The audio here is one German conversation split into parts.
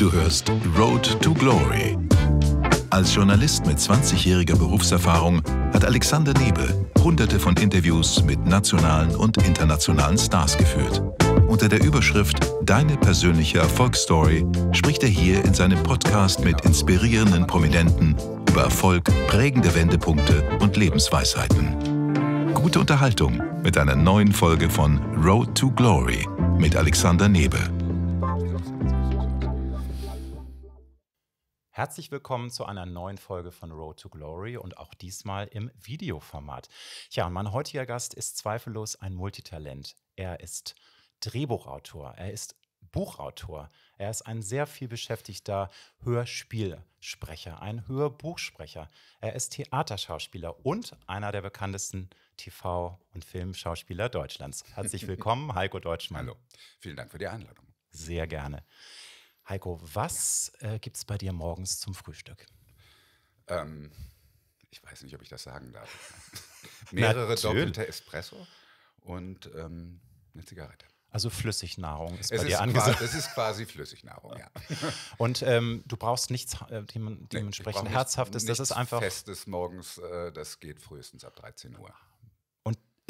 Du hörst Road to Glory. Als Journalist mit 20-jähriger Berufserfahrung hat Alexander Nebe hunderte von Interviews mit nationalen und internationalen Stars geführt. Unter der Überschrift Deine persönliche Erfolgsstory spricht er hier in seinem Podcast mit inspirierenden Prominenten über Erfolg, prägende Wendepunkte und Lebensweisheiten. Gute Unterhaltung mit einer neuen Folge von Road to Glory mit Alexander Nebe. Herzlich willkommen zu einer neuen Folge von Road to Glory und auch diesmal im Videoformat. Tja, und mein heutiger Gast ist zweifellos ein Multitalent. Er ist Drehbuchautor, er ist Buchautor, er ist ein sehr viel beschäftigter Hörspielsprecher, ein Hörbuchsprecher, er ist Theaterschauspieler und einer der bekanntesten TV- und Filmschauspieler Deutschlands. Herzlich willkommen, Heiko Deutschmann. Hallo, vielen Dank für die Einladung. Sehr gerne. Heiko, was äh, gibt es bei dir morgens zum Frühstück? Ähm, ich weiß nicht, ob ich das sagen darf. Mehrere doppelte Espresso und ähm, eine Zigarette. Also Flüssignahrung ist es bei ist dir angesagt. Es ist quasi Flüssignahrung, ja. Und ähm, du brauchst nichts äh, dementsprechend nee, herzhaftes, nichts das ist einfach. Festes morgens, äh, das geht frühestens ab 13 Uhr.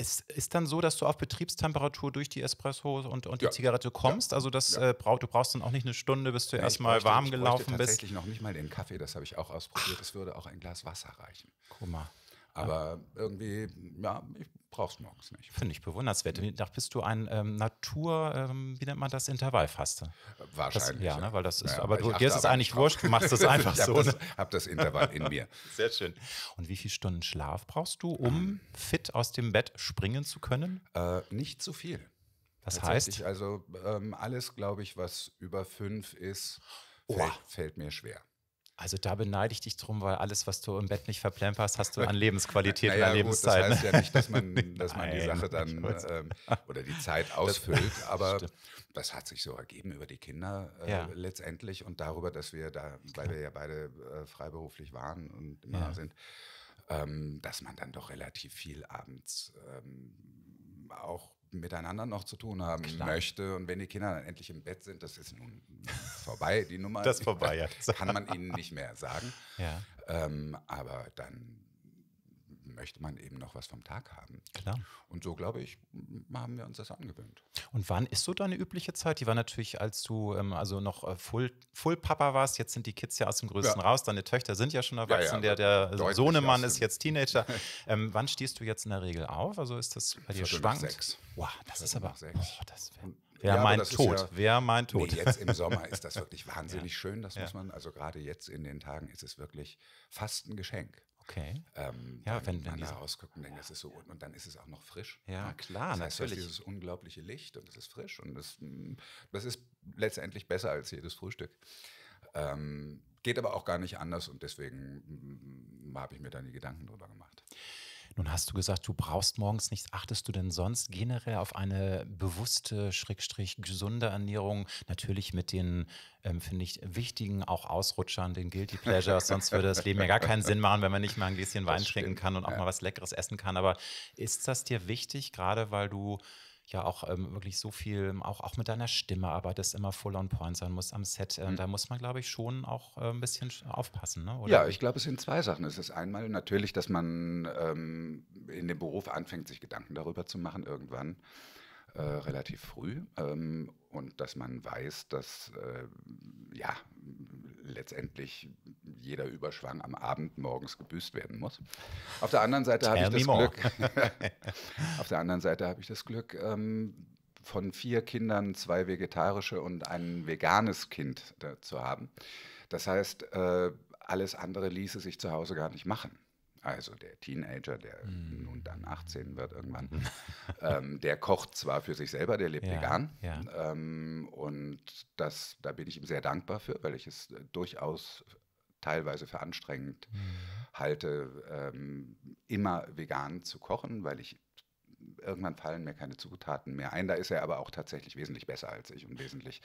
Es ist dann so, dass du auf Betriebstemperatur durch die Espresso und, und die ja. Zigarette kommst. Ja. Also das ja. äh, brauch, du brauchst dann auch nicht eine Stunde, bis du nee, erstmal warm gelaufen bist. Tatsächlich noch nicht mal den Kaffee, das habe ich auch ausprobiert. Es würde auch ein Glas Wasser reichen. Guck mal. Aber irgendwie, ja, ich brauch's morgens nicht. Finde ich bewundernswert. Ich dachte, bist du ein ähm, Natur, ähm, wie nennt man das, Intervallfaste? Wahrscheinlich. Das, ja, ne, ja, Ne, weil das ist, ja, aber du, dir ist es eigentlich wurscht, du machst es einfach ich so. Ich ne? habe das Intervall in mir. Sehr schön. Und wie viele Stunden Schlaf brauchst du, um ähm, fit aus dem Bett springen zu können? Äh, nicht zu so viel. Das heißt? Also ähm, alles, glaube ich, was über fünf ist, fällt, fällt mir schwer. Also da beneide ich dich drum, weil alles, was du im Bett nicht verplemperst, hast du an Lebensqualität naja, und an Lebenszeit. Gut, das heißt ja nicht, dass man, dass man Nein, die Sache dann ähm, oder die Zeit ausfüllt, das, aber stimmt. das hat sich so ergeben über die Kinder äh, ja. letztendlich und darüber, dass wir da, weil wir ja beide äh, freiberuflich waren und immer ja. sind, ähm, dass man dann doch relativ viel abends ähm, auch miteinander noch zu tun haben Klar. möchte. Und wenn die Kinder dann endlich im Bett sind, das ist nun vorbei, die Nummer. Das ist vorbei, ja. Kann man ihnen nicht mehr sagen. Ja. Ähm, aber dann möchte man eben noch was vom Tag haben. Klar. Und so, glaube ich, haben wir uns das angewöhnt. Und wann ist so deine übliche Zeit? Die war natürlich, als du ähm, also noch äh, Full, Full Papa warst. Jetzt sind die Kids ja aus dem Größten ja. raus. Deine Töchter sind ja schon erwachsen. Ja, ja, der der Sohnemann ist jetzt Teenager. ähm, wann stehst du jetzt in der Regel auf? Also ist das bei dir schwankt? Sechs. Wow, das ist aber. Oh, wäre. Wer ja, meint Tod? Ja, Wer meint Tod? Nee, jetzt im Sommer ist das wirklich wahnsinnig ja. schön. Das ja. muss man, also gerade jetzt in den Tagen ist es wirklich fast ein Geschenk. Okay. Ähm, ja, wenn, wenn man da rausguckt und denkt, ja, das ist so, ja. und dann ist es auch noch frisch. Ja, ja klar, das heißt, natürlich. Das ist dieses unglaubliche Licht und es ist frisch und das, mm, das ist letztendlich besser als jedes Frühstück. Ähm, geht aber auch gar nicht anders und deswegen mm, mm, habe ich mir da die Gedanken drüber gemacht. Nun hast du gesagt, du brauchst morgens nichts. Achtest du denn sonst generell auf eine bewusste, schrägstrich gesunde Ernährung? Natürlich mit den, ähm, finde ich, wichtigen auch Ausrutschern, den Guilty Pleasures. Sonst würde das Leben ja gar keinen Sinn machen, wenn man nicht mal ein Gläschen Wein trinken kann und auch ja. mal was Leckeres essen kann. Aber ist das dir wichtig, gerade weil du ja auch ähm, wirklich so viel, ähm, auch, auch mit deiner Stimme arbeitest, immer full on point sein muss am Set. Äh, mhm. Da muss man, glaube ich, schon auch äh, ein bisschen aufpassen. Ne? Ja, ich glaube, es sind zwei Sachen. Es ist einmal natürlich, dass man ähm, in dem Beruf anfängt, sich Gedanken darüber zu machen irgendwann. Äh, relativ früh ähm, und dass man weiß, dass äh, ja letztendlich jeder Überschwang am Abend morgens gebüßt werden muss. Auf der anderen Seite habe ich das more. Glück. auf der anderen Seite habe ich das Glück. Ähm, von vier Kindern zwei vegetarische und ein veganes Kind zu haben. Das heißt, äh, alles andere ließe sich zu Hause gar nicht machen also der Teenager, der mm. nun dann 18 wird irgendwann, ähm, der kocht zwar für sich selber, der lebt ja, vegan. Ja. Ähm, und das, da bin ich ihm sehr dankbar für, weil ich es äh, durchaus teilweise für anstrengend mm. halte, ähm, immer vegan zu kochen, weil ich irgendwann fallen mir keine Zutaten mehr ein. Da ist er aber auch tatsächlich wesentlich besser als ich und wesentlich,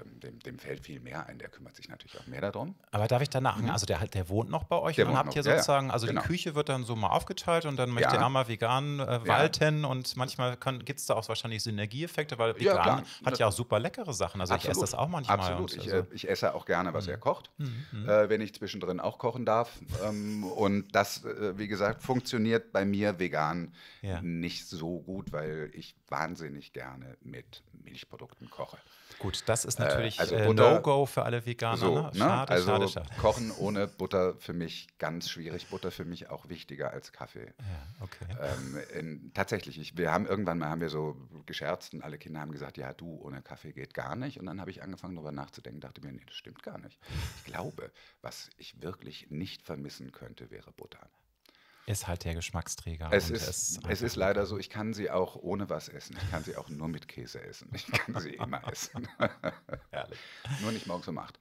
ähm, dem, dem, fällt viel mehr ein. Der kümmert sich natürlich auch mehr darum. Aber darf ich danach, mhm. also der, der wohnt noch bei euch der und dann habt ihr sozusagen, also genau. die Küche wird dann so mal aufgeteilt und dann möchte ja. er mal vegan äh, walten ja. und manchmal gibt es da auch wahrscheinlich Synergieeffekte, weil vegan ja, hat ja auch super leckere Sachen. Also Absolut. ich esse das auch manchmal. Absolut, ich, also. ich, esse auch gerne, was mhm. er kocht, mhm. äh, wenn ich zwischendrin auch kochen darf. Ähm, und das, äh, wie gesagt, funktioniert bei mir vegan nicht so so gut, weil ich wahnsinnig gerne mit Milchprodukten koche. Gut, das ist äh, natürlich also äh, also Butter, No-Go für alle Veganer. So, ne? ne? Schade, also schade, schade. Kochen ohne Butter für mich ganz schwierig. Butter für mich auch wichtiger als Kaffee. Ja, okay. ähm, in, tatsächlich, ich, wir haben irgendwann mal haben wir so gescherzt und alle Kinder haben gesagt, ja du, ohne Kaffee geht gar nicht. Und dann habe ich angefangen darüber nachzudenken, dachte mir, nee, das stimmt gar nicht. Ich glaube, was ich wirklich nicht vermissen könnte, wäre Butter. Ist halt der Geschmacksträger. Es, ist, es, es ist leider so, ich kann sie auch ohne was essen. Ich kann sie auch nur mit Käse essen. Ich kann sie immer essen. Herrlich. nur nicht morgens um acht.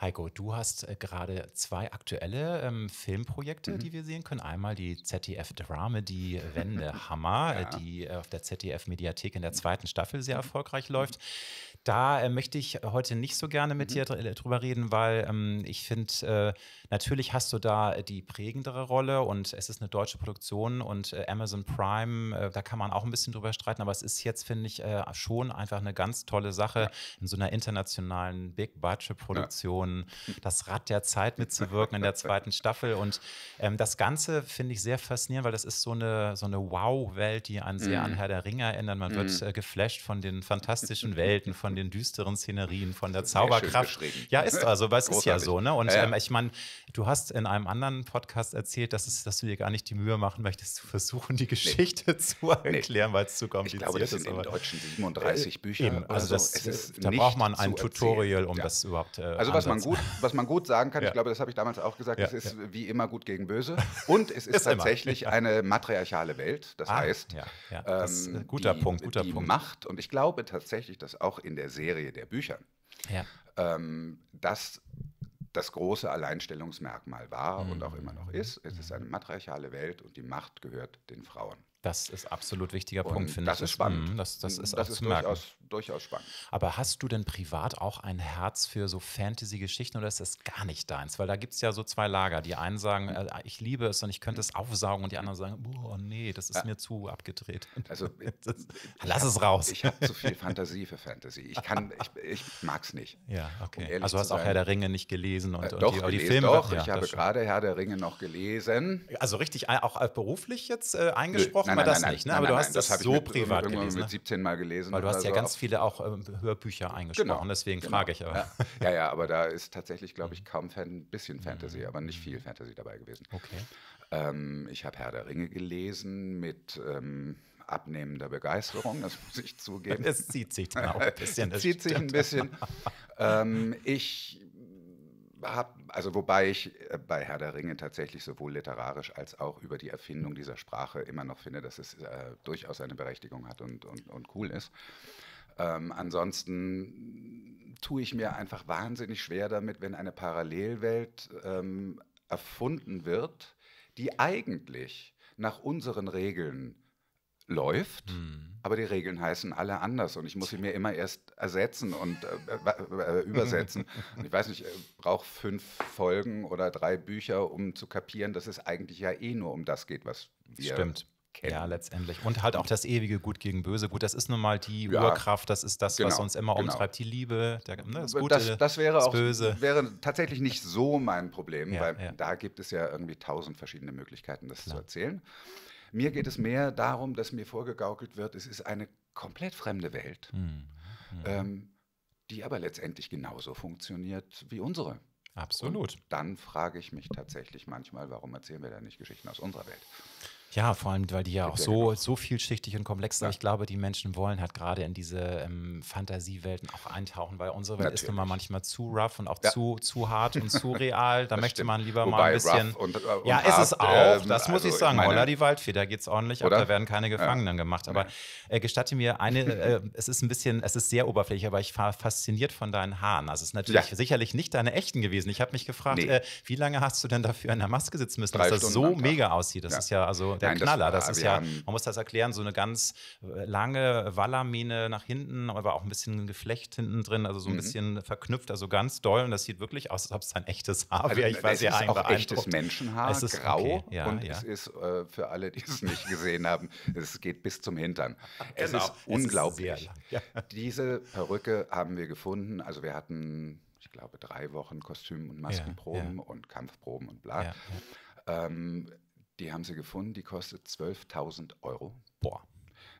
Heiko, du hast äh, gerade zwei aktuelle ähm, Filmprojekte, mhm. die wir sehen können. Einmal die ZDF-Dramedy Wendehammer, ja. Äh, die äh, auf der ZDF-Mediathek in der zweiten Staffel sehr erfolgreich läuft. Mhm da äh, möchte ich heute nicht so gerne mit mhm. dir äh, drüber reden, weil ähm, ich finde, äh, natürlich hast du da die prägendere Rolle und es ist eine deutsche Produktion und äh, Amazon Prime, äh, da kann man auch ein bisschen drüber streiten, aber es ist jetzt, finde ich, äh, schon einfach eine ganz tolle Sache, ja. in so einer internationalen Big-Budget-Produktion ja. das Rad der Zeit mitzuwirken in der zweiten Staffel und ähm, das Ganze finde ich sehr faszinierend, weil das ist so eine, so eine Wow-Welt, die einen sehr mhm. an Herr der Ringe erinnert. Man mhm. wird geflasht von den fantastischen Welten, von den düsteren Szenerien, von der Zauberkraft. Ja, ist also, weil es ist ja so, ne? Und ja, ja. Ähm, ich meine, du hast in einem anderen Podcast erzählt, dass, es, dass du dir gar nicht die Mühe machen möchtest, zu versuchen, die Geschichte nee. zu erklären, nee. weil es zu kompliziert ich glaube, das ist. Sind aber, Im Deutschen 37 äh, Bücher. Eben, also, also das, so. da braucht man ein Tutorial, um ja. das überhaupt. zu Äh, also was man, gut, was man gut sagen kann, ich glaube, das habe ich damals auch gesagt, es ist wie immer gut gegen böse. Und es ist, ist tatsächlich immer. eine matriarchale Welt. Das ah, heißt, das, ähm, guter die, Punkt, guter die Punkt. Macht, und ich glaube tatsächlich, dass auch in der Serie der Bücher, ja. ähm, das das große Alleinstellungsmerkmal war mhm. und auch mhm. immer noch ist. Es ist eine matriarchale Welt und die Macht gehört den Frauen. Das ist absolut wichtiger und Punkt, finde ich. Das ist spannend. Mm, das, das mm, ist das auch ist zu durchaus, durchaus spannend. Aber hast du denn privat auch ein Herz für so Fantasy-Geschichten oder ist das gar nicht deins? Weil da gibt es ja so zwei Lager. Die einen sagen, mhm. äh, ich liebe es und ich könnte mhm. es aufsaugen und die mhm. anderen sagen, boah, nee, das ist ja. mir zu abgedreht. Also das, äh, lass es raus. Ich habe zu viel Fantasie für Fantasy. Ich ich, ich mag es nicht. Ja, okay. Um also hast sein, auch Herr der Ringe nicht gelesen und, äh, doch, und die, gelesen, die Filme. Doch, ja, ich habe gerade Herr der Ringe noch gelesen. Also richtig äh, auch äh, beruflich jetzt äh, eingesprochen? nein, mal nein, das nein, nicht, ne? aber du hast das, das so äh, privat mit, gelesen. mit ne? 17 Mal gelesen. Weil du hast also ja so ganz viele auch ähm, Hörbücher eingesprochen, genau. deswegen genau. frage ich aber. Ja. ja. ja, aber da ist tatsächlich, glaube ich, mhm. kaum Fan, ein bisschen mhm. Fantasy, aber nicht viel Fantasy dabei gewesen. Okay. Ähm, ich habe Herr der Ringe gelesen mit ähm, abnehmender Begeisterung, das muss ich zugeben. Es zieht sich auch ein bisschen. zieht sich ein bisschen. ähm, ich habe, also wobei ich äh, bei Herr der Ringe tatsächlich sowohl literarisch als auch über die Erfindung dieser Sprache immer noch finde, dass es äh, durchaus eine Berechtigung hat und, und, und cool ist. Ähm, ansonsten tue ich mir einfach wahnsinnig schwer damit, wenn eine Parallelwelt ähm, erfunden wird, die eigentlich nach unseren Regeln läuft, mhm. aber die Regeln heißen alle anders und ich muss sie mir immer erst ersetzen und äh, äh übersetzen. und ich weiß nicht, ich äh, brauche fünf Folgen oder drei Bücher, um zu kapieren, dass es eigentlich ja eh nur um das geht, was wir Stimmt. Kennen. Ja, letztendlich. Und halt auch das ewige Gut gegen Böse. Gut, das ist nun mal die ja, Urkraft, das ist das, genau, was uns immer genau. umtreibt. Die Liebe, der, ne, das Gute, das, das wäre das auch, Böse. wäre tatsächlich nicht so mein Problem, ja, weil ja. da gibt es ja irgendwie tausend verschiedene Möglichkeiten, das Klar. zu erzählen. Mir geht es mehr darum, dass mir vorgegaukelt wird, es ist eine komplett fremde Welt, mhm. mhm. ähm, die aber letztendlich genauso funktioniert wie unsere. Absolut. Und dann frage ich mich tatsächlich manchmal, warum erzählen wir da nicht Geschichten aus unserer Welt? Ja, vor allem, weil die ja auch so, so vielschichtig und komplex sind. Ja. Ich glaube, die Menschen wollen halt gerade in diese ähm, Fantasiewelten auch eintauchen, weil unsere Welt Natürlich. ist nun mal manchmal zu rough und auch ja. zu, zu hart und zu real. Da möchte stimmt. man lieber Wobei mal ein bisschen. Und, äh, und ja, hart, ist es auch. Ähm, das muss also ich sagen. Holla die Waldfee, da geht es ordentlich ab. Da werden keine Gefangenen ja. gemacht. Aber äh, gestatte mir eine, äh, es ist ein bisschen, es ist sehr oberflächlich, aber ich war fasziniert von deinen Haaren. Also es ist natürlich sicherlich nicht deine echten gewesen. Ich habe mich gefragt, nee. äh, wie lange hast du denn dafür in der Maske sitzen müssen, Drei dass Stunden das so mega aussieht? Das ist ja also der Nein, Knaller. Das, war, das ist ja, man muss das erklären, so eine ganz äh, lange Wallermine nach hinten, aber auch ein bisschen ein Geflecht hinten drin, also so ein mhm. bisschen verknüpft, also ganz doll. Und das sieht wirklich aus, als ob es ein echtes Haar also, wäre. Also, ich war sehr Es ist auch echtes Menschenhaar, es ist, grau okay, ja, und ja. es ist äh, für alle, die es nicht gesehen haben, es geht bis zum Hintern. Es genau, ist unglaublich. Es ist ja. Diese Perücke haben wir gefunden. Also wir hatten, ich glaube, drei Wochen Kostüm- und Maskenproben und Kampfproben und bla. Ähm, die haben sie gefunden, die kostet 12.000 Euro. Boah.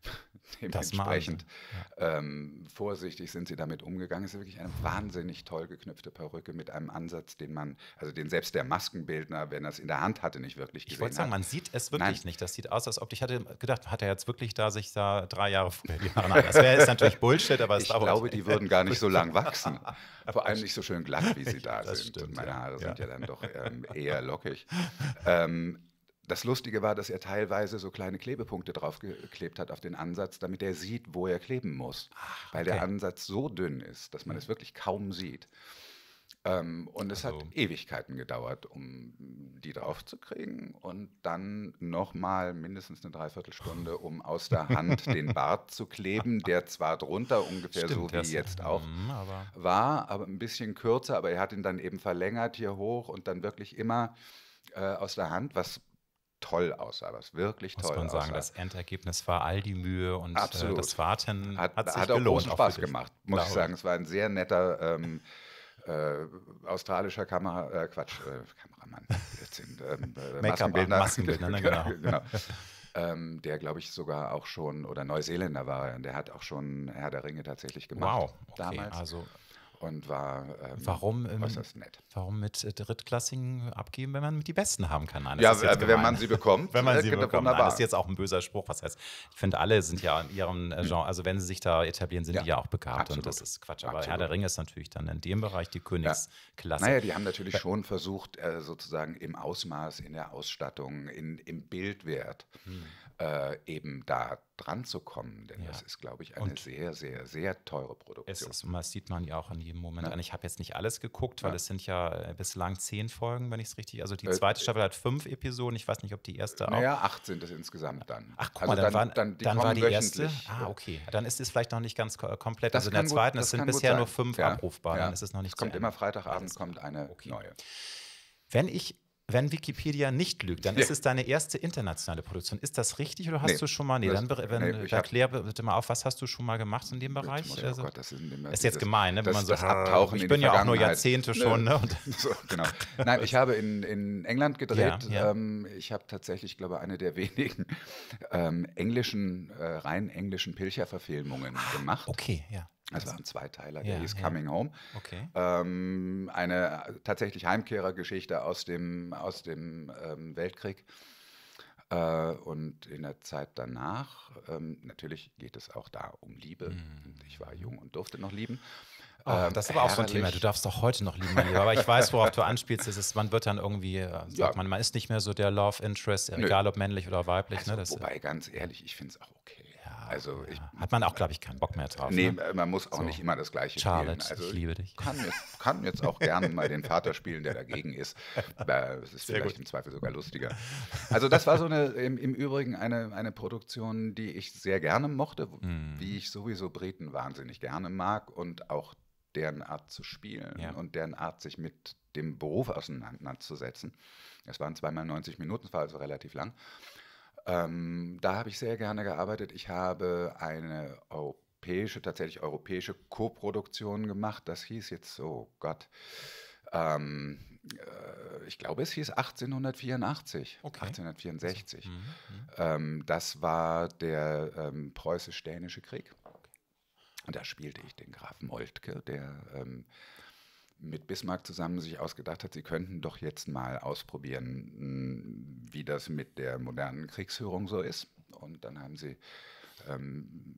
Dementsprechend ja. ähm, vorsichtig sind sie damit umgegangen. Es ist wirklich eine wahnsinnig toll geknüpfte Perücke mit einem Ansatz, den man, also den selbst der Maskenbildner, wenn er es in der Hand hatte, nicht wirklich gesehen hat. Ich wollte sagen, man sieht es wirklich Nein. nicht. Das sieht aus, als ob ich hatte gedacht, hat er jetzt wirklich da sich da drei Jahre früher die Das wäre jetzt natürlich Bullshit, aber es Ich glaube, die würden gar nicht so lang wachsen. Vor allem nicht so schön glatt, wie sie da ja, sind. Stimmt, Und meine Haare ja. sind ja dann doch ähm, eher lockig. Ähm, das Lustige war, dass er teilweise so kleine Klebepunkte draufgeklebt hat auf den Ansatz, damit er sieht, wo er kleben muss. Ach, okay. Weil der Ansatz so dünn ist, dass man hm. es wirklich kaum sieht. Ähm, und also. es hat also Ewigkeiten gedauert, um die draufzukriegen. Und dann nochmal mindestens eine Dreiviertelstunde, um aus der Hand den Bart zu kleben, der zwar drunter ungefähr Stimmt, so wie jetzt auch hm, aber war, aber ein bisschen kürzer. Aber er hat ihn dann eben verlängert hier hoch und dann wirklich immer äh, aus der Hand, was toll aussah, was wirklich Muss toll aussah. Muss man sagen, das Endergebnis war all die Mühe und äh, das Warten hat, hat sich hat auch gelohnt. Großen Spaß auch gemacht, muss ich sagen. Es war ein sehr netter ähm, äh, australischer Kamera, äh, Quatsch, äh, Kameramann, sind, ähm, äh, Maskenbildner, Maskenbildner ne, genau. genau. genau. Ähm, der, glaube ich, sogar auch schon, oder Neuseeländer war er, der hat auch schon Herr der Ringe tatsächlich gemacht. Wow, okay, damals. also und war ähm, warum, ähm, äußerst nett. Warum mit äh, Drittklassigen abgeben, wenn man mit die Besten haben kann? Nein, ja, äh, wenn gemein. man sie bekommt. wenn man äh, sie bekommt, wunderbar. das ist jetzt auch ein böser Spruch. Was heißt, ich finde, alle sind ja in ihrem Genre, also wenn sie sich da etablieren, sind ja, die ja auch begabt absolut. und das ist Quatsch. Aber absolut. Herr der Ringe ist natürlich dann in dem Bereich die Königsklasse. Ja. Naja, die haben natürlich ja. schon versucht, äh, sozusagen im Ausmaß, in der Ausstattung, in, im Bildwert, hm äh, eben da dran zu kommen. Denn ja. das ist, glaube ich, eine und sehr, sehr, sehr teure Produktion. Ist, das sieht man ja auch in jedem Moment ja. an. Ich habe jetzt nicht alles geguckt, weil ja. es sind ja äh, bislang zehn Folgen, wenn ich es richtig. Also die äh, zweite äh, Staffel hat fünf Episoden. Ich weiß nicht, ob die erste auch. Naja, acht sind es insgesamt dann. Ach, guck also mal, dann, dann, dann, die dann war die erste. Ah, okay. Dann ist es vielleicht noch nicht ganz äh, komplett. Das also in der zweiten, es sind bisher nur fünf abrufbar. Dann ist es noch nicht. Es kommt immer Freitagabend, kommt eine okay. neue. Wenn ich wenn Wikipedia nicht lügt, dann ja. ist es deine erste internationale Produktion. Ist das richtig oder hast nee. du schon mal? Nee, das, dann wenn, nee, erklär bitte mal auf, was hast du schon mal gemacht in dem Bereich? Ich, also, oh Gott, das ist, immer, ist jetzt gemein, ne? wenn man so das Ich bin ja auch nur Jahrzehnte schon. Ne? so, genau. Nein, ich habe in, in England gedreht. Ja, ja. Ähm, ich habe tatsächlich, glaube ich, eine der wenigen ähm, englischen, äh, rein englischen Pilcher-Verfilmungen ah, gemacht. Okay, ja. Also ein Zweiteiler, ja, der hieß ja. Coming Home. Okay. Ähm, eine äh, tatsächlich Heimkehrergeschichte aus dem, aus dem ähm, Weltkrieg äh, und in der Zeit danach. Ähm, natürlich geht es auch da um Liebe. Mhm. Ich war jung und durfte noch lieben. Oh, ähm, das ist aber auch herrlich. so ein Thema. Du darfst doch heute noch lieben, mein Lieber. Aber ich weiß, worauf du anspielst. Es ist, man wird dann irgendwie, äh, sagt ja. man, man ist nicht mehr so der Love Interest, egal Nö. ob männlich oder weiblich. Also, ne? Äh, wobei, ganz ehrlich, ich finde es auch okay also ich, Hat man auch, glaube ich, keinen Bock mehr drauf. Nee, ne? man muss auch so. nicht immer das Gleiche Charlotte, spielen. Also ich liebe dich. Kann jetzt, kann jetzt auch gerne mal den Vater spielen, der dagegen ist. Das äh, ist Sehr vielleicht gut. im Zweifel sogar lustiger. Also das war so eine, im, im Übrigen eine, eine Produktion, die ich sehr gerne mochte, mm. wie ich sowieso Briten wahnsinnig gerne mag und auch deren Art zu spielen ja. und deren Art, sich mit dem Beruf auseinanderzusetzen. Es waren zweimal 90 Minuten, es war also relativ lang. Ähm, da habe ich sehr gerne gearbeitet. Ich habe eine europäische, tatsächlich europäische Koproduktion gemacht. Das hieß jetzt, oh Gott, ähm, äh, ich glaube, es hieß 1884, okay. 1864. Also, mhm, mhm. Ähm, das war der ähm, preußisch-dänische Krieg. Und da spielte ich den Grafen Moltke, der ähm, mit Bismarck zusammen sich ausgedacht hat, sie könnten doch jetzt mal ausprobieren, hm, wie das mit der modernen Kriegsführung so ist. Und dann haben sie ähm,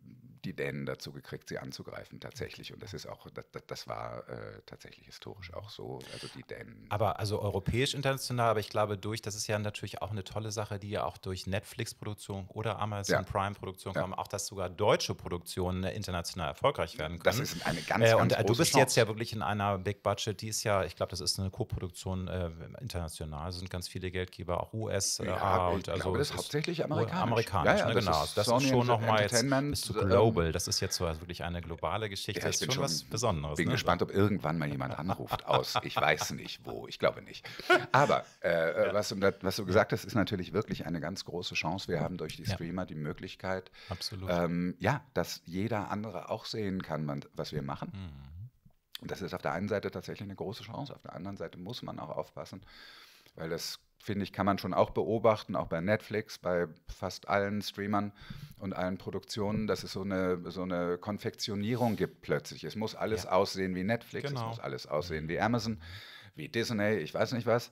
die Dänen dazu gekriegt, sie anzugreifen tatsächlich. Und das ist auch, das, das war äh, tatsächlich historisch auch so. Also die Dänen. Aber also europäisch international, aber ich glaube durch, das ist ja natürlich auch eine tolle Sache, die ja auch durch Netflix-Produktion oder Amazon ja. Prime-Produktion ja. kommen, auch dass sogar deutsche Produktionen international erfolgreich werden können. Das ist eine ganz, äh, ganz Und äh, du bist Chance. jetzt ja wirklich in einer Big Budget, die ist ja, ich glaube, das ist eine Co-Produktion äh, international. Es sind ganz viele Geldgeber, auch US, ja, äh, und ich also. Glaube, das ist hauptsächlich amerikanisch. Amerikanisch, ja, ja, ne, das genau. Ist das ist schon nochmal Entertainment. Jetzt, bist du ähm, global. Das ist jetzt so also wirklich eine globale Geschichte. Ja, ich das bin schon was Besonderes. Bin ne? gespannt, ob irgendwann mal jemand anruft aus. Ich weiß nicht wo. Ich glaube nicht. Aber äh, äh ja. was, was, du gesagt hast, ist natürlich wirklich eine ganz große Chance. Wir haben durch die Streamer ja. die Möglichkeit, ähm, ja, dass jeder andere auch sehen kann, was wir machen. Mhm. Und das ist auf der einen Seite tatsächlich eine große Chance. Auf der anderen Seite muss man auch aufpassen weil das, finde ich, kann man schon auch beobachten, auch bei Netflix, bei fast allen Streamern und allen Produktionen, dass es so eine, so eine Konfektionierung gibt plötzlich. Es muss alles ja. aussehen wie Netflix, genau. es muss alles aussehen wie Amazon, wie Disney, ich weiß nicht was,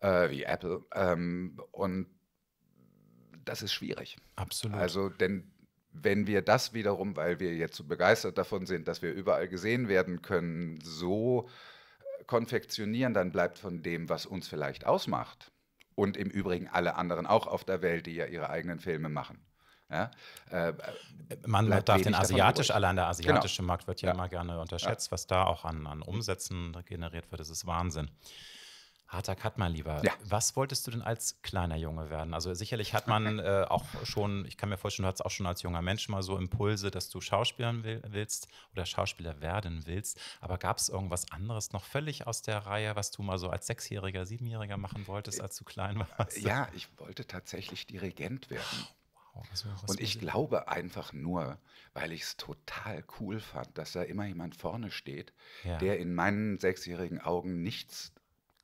äh, wie Apple. Ähm, und das ist schwierig. Absolut. Also, denn wenn wir das wiederum, weil wir jetzt so begeistert davon sind, dass wir überall gesehen werden können, so konfektionieren, dann bleibt von dem, was uns vielleicht ausmacht. Und im Übrigen alle anderen auch auf der Welt, die ja ihre eigenen Filme machen. Ja? Äh, Man darf den asiatisch, allein der genau. asiatische genau. Markt wird ja, ja, immer gerne unterschätzt, ja. was da auch an, an Umsätzen generiert wird. Das ist Wahnsinn. Harter Cut, mein Lieber. Ja. Was wolltest du denn als kleiner Junge werden? Also sicherlich hat man äh, auch schon, ich kann mir vorstellen, du hattest auch schon als junger Mensch mal so Impulse, dass du Schauspielern will, willst oder Schauspieler werden willst. Aber gab es irgendwas anderes noch völlig aus der Reihe, was du mal so als Sechsjähriger, Siebenjähriger machen wolltest, äh, als du klein warst? Ja, ich wollte tatsächlich Dirigent werden. Wow, und ich glaube einfach nur, weil ich es total cool fand, dass da immer jemand vorne steht, ja. der in meinen sechsjährigen Augen nichts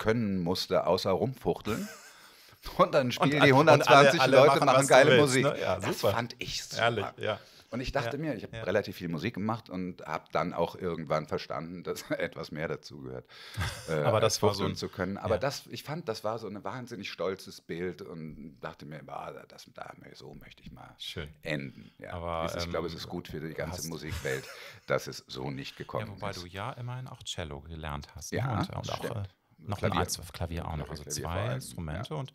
können musste, außer rumfuchteln. Und dann spielen und, die 120 alle, alle Leute, machen, machen geile willst, Musik. Ne? Ja, das fand ich super. Ehrlich, ja. Und ich dachte ja, mir, ich habe ja. relativ viel Musik gemacht und habe dann auch irgendwann verstanden, dass etwas mehr dazu gehört, äh, aber das war so ein, zu können. Aber ja. das, ich fand, das war so ein wahnsinnig stolzes Bild und dachte mir, ah, das, da, so möchte ich mal Schön. enden. Ja. Aber, ich ähm, glaube, es ist gut für die ganze Musikwelt, dass es so nicht gekommen ja, wobei ist. Wobei du ja immerhin auch Cello gelernt hast. Ne? Ja, und, und auch, noch Klavier. ein Klavier auch noch, also Klavier zwei Instrumente ja. und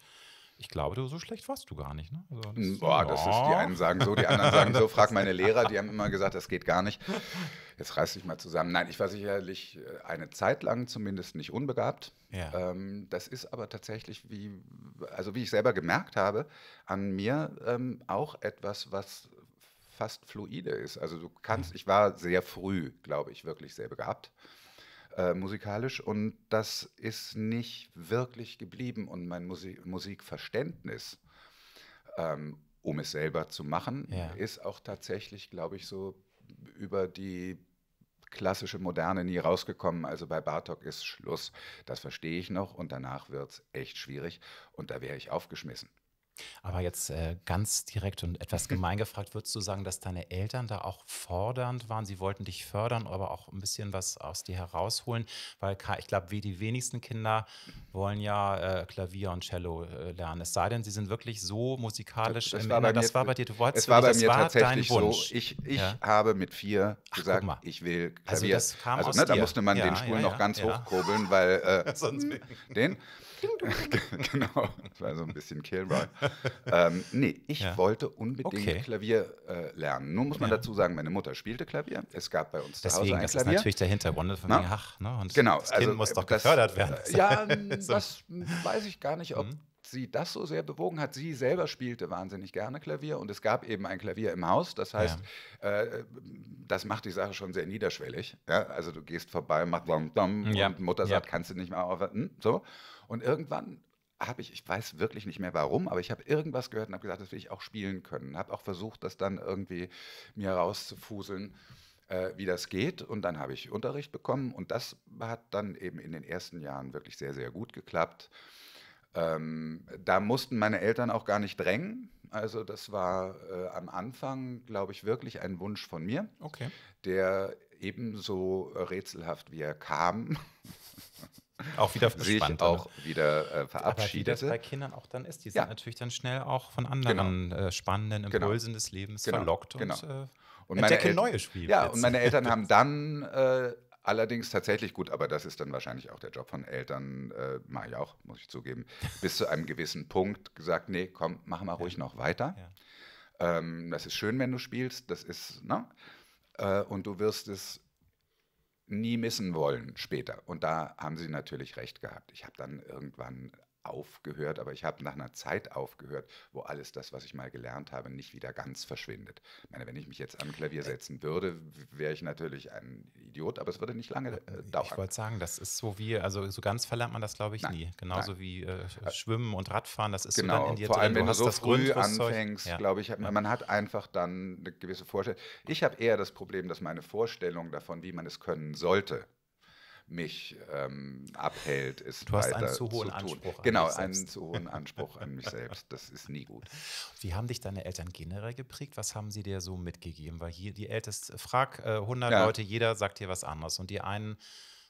ich glaube, so schlecht warst du gar nicht. Ne? Also das, Boah, ja. das ist, die einen sagen so, die anderen sagen so. Frag meine Lehrer, die haben immer gesagt, das geht gar nicht. Jetzt reiß dich mal zusammen. Nein, ich war sicherlich äh, eine Zeit lang zumindest nicht unbegabt. Ja. Ähm, das ist aber tatsächlich, wie, also wie ich selber gemerkt habe, an mir ähm, auch etwas, was fast fluide ist. Also du kannst, ich war sehr früh, glaube ich, wirklich sehr begabt. Äh, musikalisch und das ist nicht wirklich geblieben und mein Musi Musikverständnis, ähm, um es selber zu machen, ja. ist auch tatsächlich, glaube ich, so über die klassische Moderne nie rausgekommen. Also bei Bartok ist Schluss. Das verstehe ich noch und danach wird es echt schwierig und da wäre ich aufgeschmissen. Aber jetzt äh, ganz direkt und etwas gemein gefragt, würdest du sagen, dass deine Eltern da auch fordernd waren? Sie wollten dich fördern, aber auch ein bisschen was aus dir herausholen, weil ich glaube, wie die wenigsten Kinder wollen ja äh, Klavier und Cello äh, lernen. Es sei denn, sie sind wirklich so musikalisch. Das, das, war, bei das mir, war, bei dir, du wolltest es war bei mir war tatsächlich so. Ich, ich ja? habe mit vier Ach, gesagt, ich will also Klavier. Also, das kam also, aus ne, da musste man ja, den Stuhl ja, noch ganz hochkurbeln, weil äh, hm, den. genau, das war so ein bisschen Kilroy ähm, nee, ich ja. wollte unbedingt okay. Klavier äh, lernen. Nur muss man ja. dazu sagen, meine Mutter spielte Klavier. Es gab bei uns zu Deswegen, Hause ein das Klavier. Das ist natürlich der Hintergrund von mir. Ach, Ne? Und genau. Das Kind also, muss doch äh, das, gefördert werden. Äh, ja, so. das weiß ich gar nicht, ob mhm. sie das so sehr bewogen hat. Sie selber spielte wahnsinnig gerne Klavier und es gab eben ein Klavier im Haus. Das heißt, ja. äh, das macht die Sache schon sehr niederschwellig. Ja? Also du gehst vorbei, machst dam, dam und Mutter sagt, kannst du nicht mal aufhören. Hm, so. Und irgendwann habe ich, ich weiß wirklich nicht mehr warum, aber ich habe irgendwas gehört und habe gesagt, das will ich auch spielen können. Habe auch versucht, das dann irgendwie mir rauszufuseln, äh, wie das geht. Und dann habe ich Unterricht bekommen und das hat dann eben in den ersten Jahren wirklich sehr, sehr gut geklappt. Ähm, da mussten meine Eltern auch gar nicht drängen. Also das war äh, am Anfang, glaube ich, wirklich ein Wunsch von mir, okay. der ebenso rätselhaft wie er kam. Auch wieder spannend. auch wieder äh, verabschiedet. wie bei Kindern auch dann ist, die sind natürlich dann schnell auch von anderen genau. äh, spannenden genau. Impulsen genau. des Lebens genau. verlockt und, genau. äh, und entdecken neue Spiele. Ja, und meine Eltern haben dann äh, allerdings tatsächlich gut, aber das ist dann wahrscheinlich auch der Job von Eltern, äh, mache ich auch, muss ich zugeben, bis zu einem gewissen Punkt gesagt, nee, komm, mach mal ruhig ja. noch weiter. Ja. Ähm, das ist schön, wenn du spielst, das ist, ne? Äh, und du wirst es nie missen wollen später. Und da haben sie natürlich recht gehabt. Ich habe dann irgendwann aufgehört, aber ich habe nach einer Zeit aufgehört, wo alles das, was ich mal gelernt habe, nicht wieder ganz verschwindet. Ich meine, wenn ich mich jetzt am Klavier äh. setzen würde, wäre ich natürlich ein Idiot, aber es würde nicht lange äh, äh, dauern. Ich wollte sagen, das ist so wie, also so ganz verlernt man das, glaube ich, nein, nie. Genauso nein. wie äh, Schwimmen und Radfahren, das ist genau, so dann in dir vor allem, drin. wenn du, du so früh anfängst, ja. glaube ich, hat, man, man hat einfach dann eine gewisse Vorstellung. Ich habe eher das Problem, dass meine Vorstellung davon, wie man es können sollte, mich ähm, abhält, es du weiter hast einen zu hohen zu Anspruch genau, einen zu hohen Anspruch an mich selbst. Das ist nie gut. Wie haben dich deine Eltern generell geprägt? Was haben sie dir so mitgegeben? Weil hier die Ältesten, frag äh, 100 ja. Leute, jeder sagt dir was anderes. Und die einen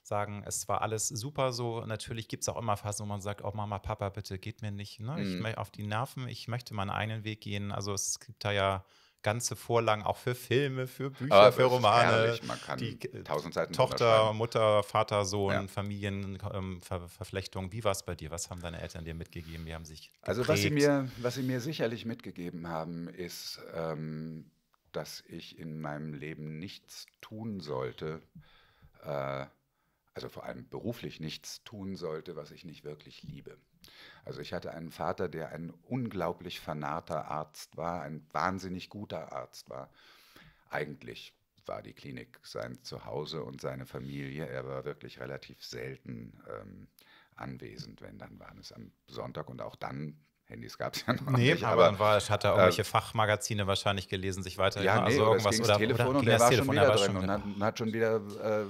sagen, es war alles super so. Natürlich gibt es auch immer Phasen, wo man sagt, oh Mama, Papa, bitte geht mir nicht ne? ich mhm. auf die Nerven, ich möchte meinen eigenen Weg gehen. Also es gibt da ja ganze Vorlagen auch für Filme, für Bücher, Aber für Romane. Man kann die äh, tausend Seiten Tochter, Mutter, Vater, Sohn, ja. Familienverflechtung. Ähm, Wie war es bei dir? Was haben deine Eltern dir mitgegeben? Wie haben sich geprägt? Also was sie mir, was sie mir sicherlich mitgegeben haben, ist, ähm, dass ich in meinem Leben nichts tun sollte. Äh, also vor allem beruflich nichts tun sollte, was ich nicht wirklich liebe. Also ich hatte einen Vater, der ein unglaublich vernarrter Arzt war, ein wahnsinnig guter Arzt war. Eigentlich war die Klinik sein Zuhause und seine Familie. Er war wirklich relativ selten ähm, anwesend, wenn dann waren es am Sonntag und auch dann Handys gab es ja noch nee, nicht. aber, dann war, hat er irgendwelche äh, Fachmagazine wahrscheinlich gelesen, sich weiter ja, nee, also irgendwas oder, Telefon oder, oder und er war, schon wieder drin und hat, hat schon wieder äh,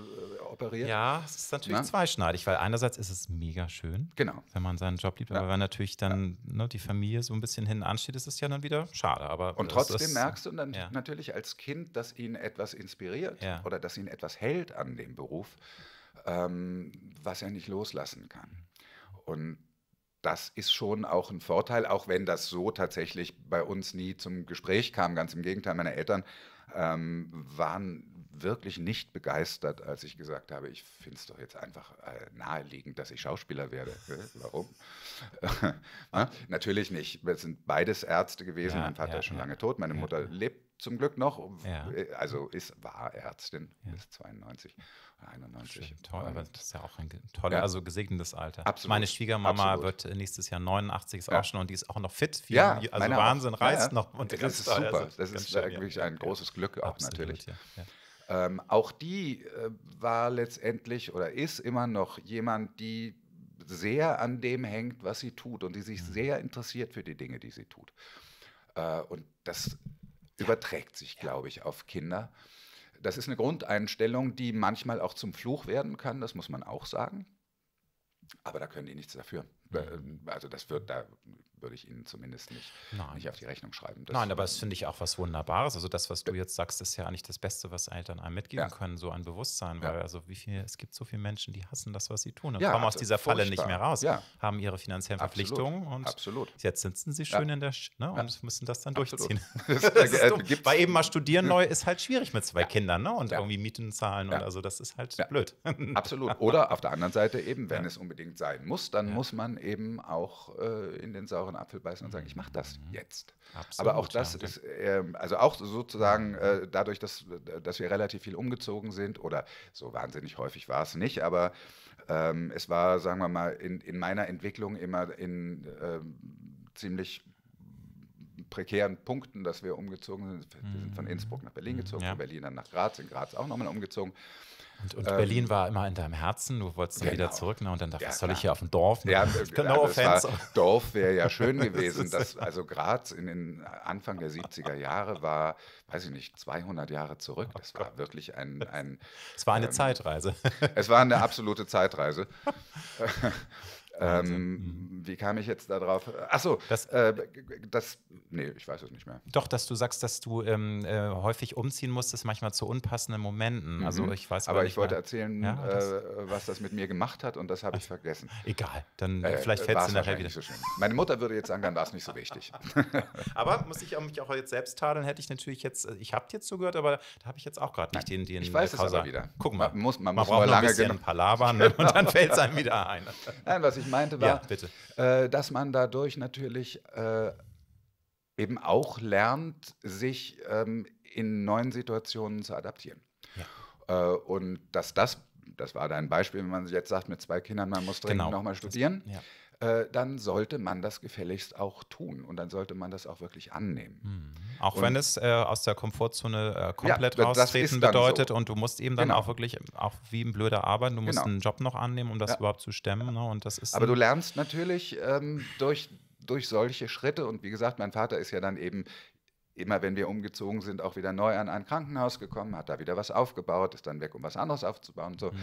operiert. Ja, es ist natürlich Na? Ne? zweischneidig, weil einerseits ist es mega schön, genau. wenn man seinen Job liebt, ja. aber wenn natürlich dann ja. ne, die Familie so ein bisschen hinten ansteht, ist es ja dann wieder schade. Aber und trotzdem ist, merkst du dann ja. natürlich als Kind, dass ihn etwas inspiriert oder dass ihn etwas hält an dem Beruf, ähm, was er nicht loslassen kann. Und das ist schon auch ein Vorteil, auch wenn das so tatsächlich bei uns nie zum Gespräch kam. Ganz im Gegenteil, meine Eltern ähm, waren wirklich nicht begeistert, als ich gesagt habe, ich finde es doch jetzt einfach äh, naheliegend, dass ich Schauspieler werde. Warum? Natürlich nicht. Wir sind beides Ärzte gewesen. Ja, mein Vater ja, ist schon ja. lange tot, meine Mutter lebt zum Glück noch. Äh, also ist, war Ärztin bis 92. 91. toll, aber das ist ja auch ein tolles, ja. also gesegnetes Alter. Absolut. Meine Schwiegermama Absolut. wird nächstes Jahr 89, ist ja. auch schon und die ist auch noch fit. Viel, ja, also Wahnsinn, auch. reist ja, noch. Und das ist super. Also, das ist wirklich schön, ein großes Glück auch Absolut, natürlich. Ähm, auch die äh, war letztendlich oder ist immer noch jemand, die sehr an dem hängt, was sie tut und die sich mhm. sehr interessiert für die Dinge, die sie tut. Äh, und das ja. überträgt sich, glaube ich, auf Kinder. Das ist eine Grundeinstellung, die manchmal auch zum Fluch werden kann, das muss man auch sagen. Aber da können die nichts dafür. Ähm, also das wird, da würde ich Ihnen zumindest nicht, Nein. nicht auf die Rechnung schreiben. Das Nein, aber es finde ich auch was Wunderbares. Also das, was du jetzt sagst, ist ja eigentlich das Beste, was Eltern einem mitgeben ja. können, so ein Bewusstsein. Weil ja. also wie viel, es gibt so viele Menschen, die hassen das, was sie tun und ja, kommen aus dieser Falle nicht mehr raus, haben ihre finanziellen Verpflichtungen Absolut. und Absolut. jetzt sitzen sie schön in der Sch ne, und müssen das dann Absolut. durchziehen. das, das ist äh, Weil eben mal studieren neu ist halt schwierig mit zwei Kindern ne? und irgendwie Mieten zahlen und also das ist halt blöd. Absolut. Oder auf der anderen Seite eben, wenn es unbedingt sein muss, dann muss man eben auch äh, in den sauren Apfel beißen und sagen, ich mache das mhm. jetzt. Absolut, Aber auch das ja. ist, äh, also auch sozusagen äh, dadurch, dass, dass wir relativ viel umgezogen sind oder so wahnsinnig häufig war es nicht, aber ähm, es war, sagen wir mal, in, in meiner Entwicklung immer in ähm, ziemlich prekären Punkten, dass wir umgezogen sind. Wir sind von mhm. Innsbruck nach Berlin gezogen, ja. von Berlin dann nach Graz, in Graz auch nochmal umgezogen. Und, und ähm, Berlin war immer in deinem Herzen, du wolltest dann genau. wieder zurück ne? und dann dachte ich, ja, was soll ich hier auf dem Dorf? Ne? Ja, äh, no offense. War, Dorf wäre ja schön gewesen. dass, also Graz in den Anfang der 70er Jahre war, weiß ich nicht, 200 Jahre zurück. Oh das war wirklich ein... ein es war eine ähm, Zeitreise. Es war eine absolute Zeitreise. Ähm, mhm. wie kam ich jetzt darauf? Achso, das, äh, das, nee, ich weiß es nicht mehr. Doch, dass du sagst, dass du ähm, äh, häufig umziehen musstest, manchmal zu unpassenden Momenten. Also mhm. Also ich weiß. Aber ich wollte mehr. erzählen, ja, äh, das? Äh, was das mit mir gemacht hat und das habe ich vergessen. Egal, dann äh, vielleicht fällt es nachher wieder. So Meine Mutter würde jetzt sagen, dann war es nicht so wichtig. aber muss ich mich auch jetzt selbst tadeln? Hätte ich natürlich jetzt, äh, ich habe dir zugehört, aber da habe ich jetzt auch gerade nicht den, den. Ich weiß den es aber wieder. Guck mal, man muss, man man muss braucht nur lange ein bisschen genug. Palabern ne? und dann genau. fällt es einem wieder ein. Nein, was ich ich meinte, war, ja, äh, dass man dadurch natürlich äh, eben auch lernt, sich ähm, in neuen Situationen zu adaptieren. Ja. Äh, und dass das, das war dein Beispiel, wenn man jetzt sagt, mit zwei Kindern, man muss dringend genau. nochmal studieren. Das, ja äh, dann sollte man das gefälligst auch tun und dann sollte man das auch wirklich annehmen. Mhm. Auch und, wenn es äh, aus der Komfortzone äh, komplett ja, raustreten bedeutet so. und du musst eben dann genau. auch wirklich, auch wie ein Blöder arbeiten, du musst genau. einen Job noch annehmen, um das ja. überhaupt zu stemmen. Ne? Und das ist Aber du lernst natürlich ähm, durch durch solche Schritte. Und wie gesagt, mein Vater ist ja dann eben immer wenn wir umgezogen sind, auch wieder neu an ein Krankenhaus gekommen, hat da wieder was aufgebaut, ist dann weg, um was anderes aufzubauen und so. Mhm.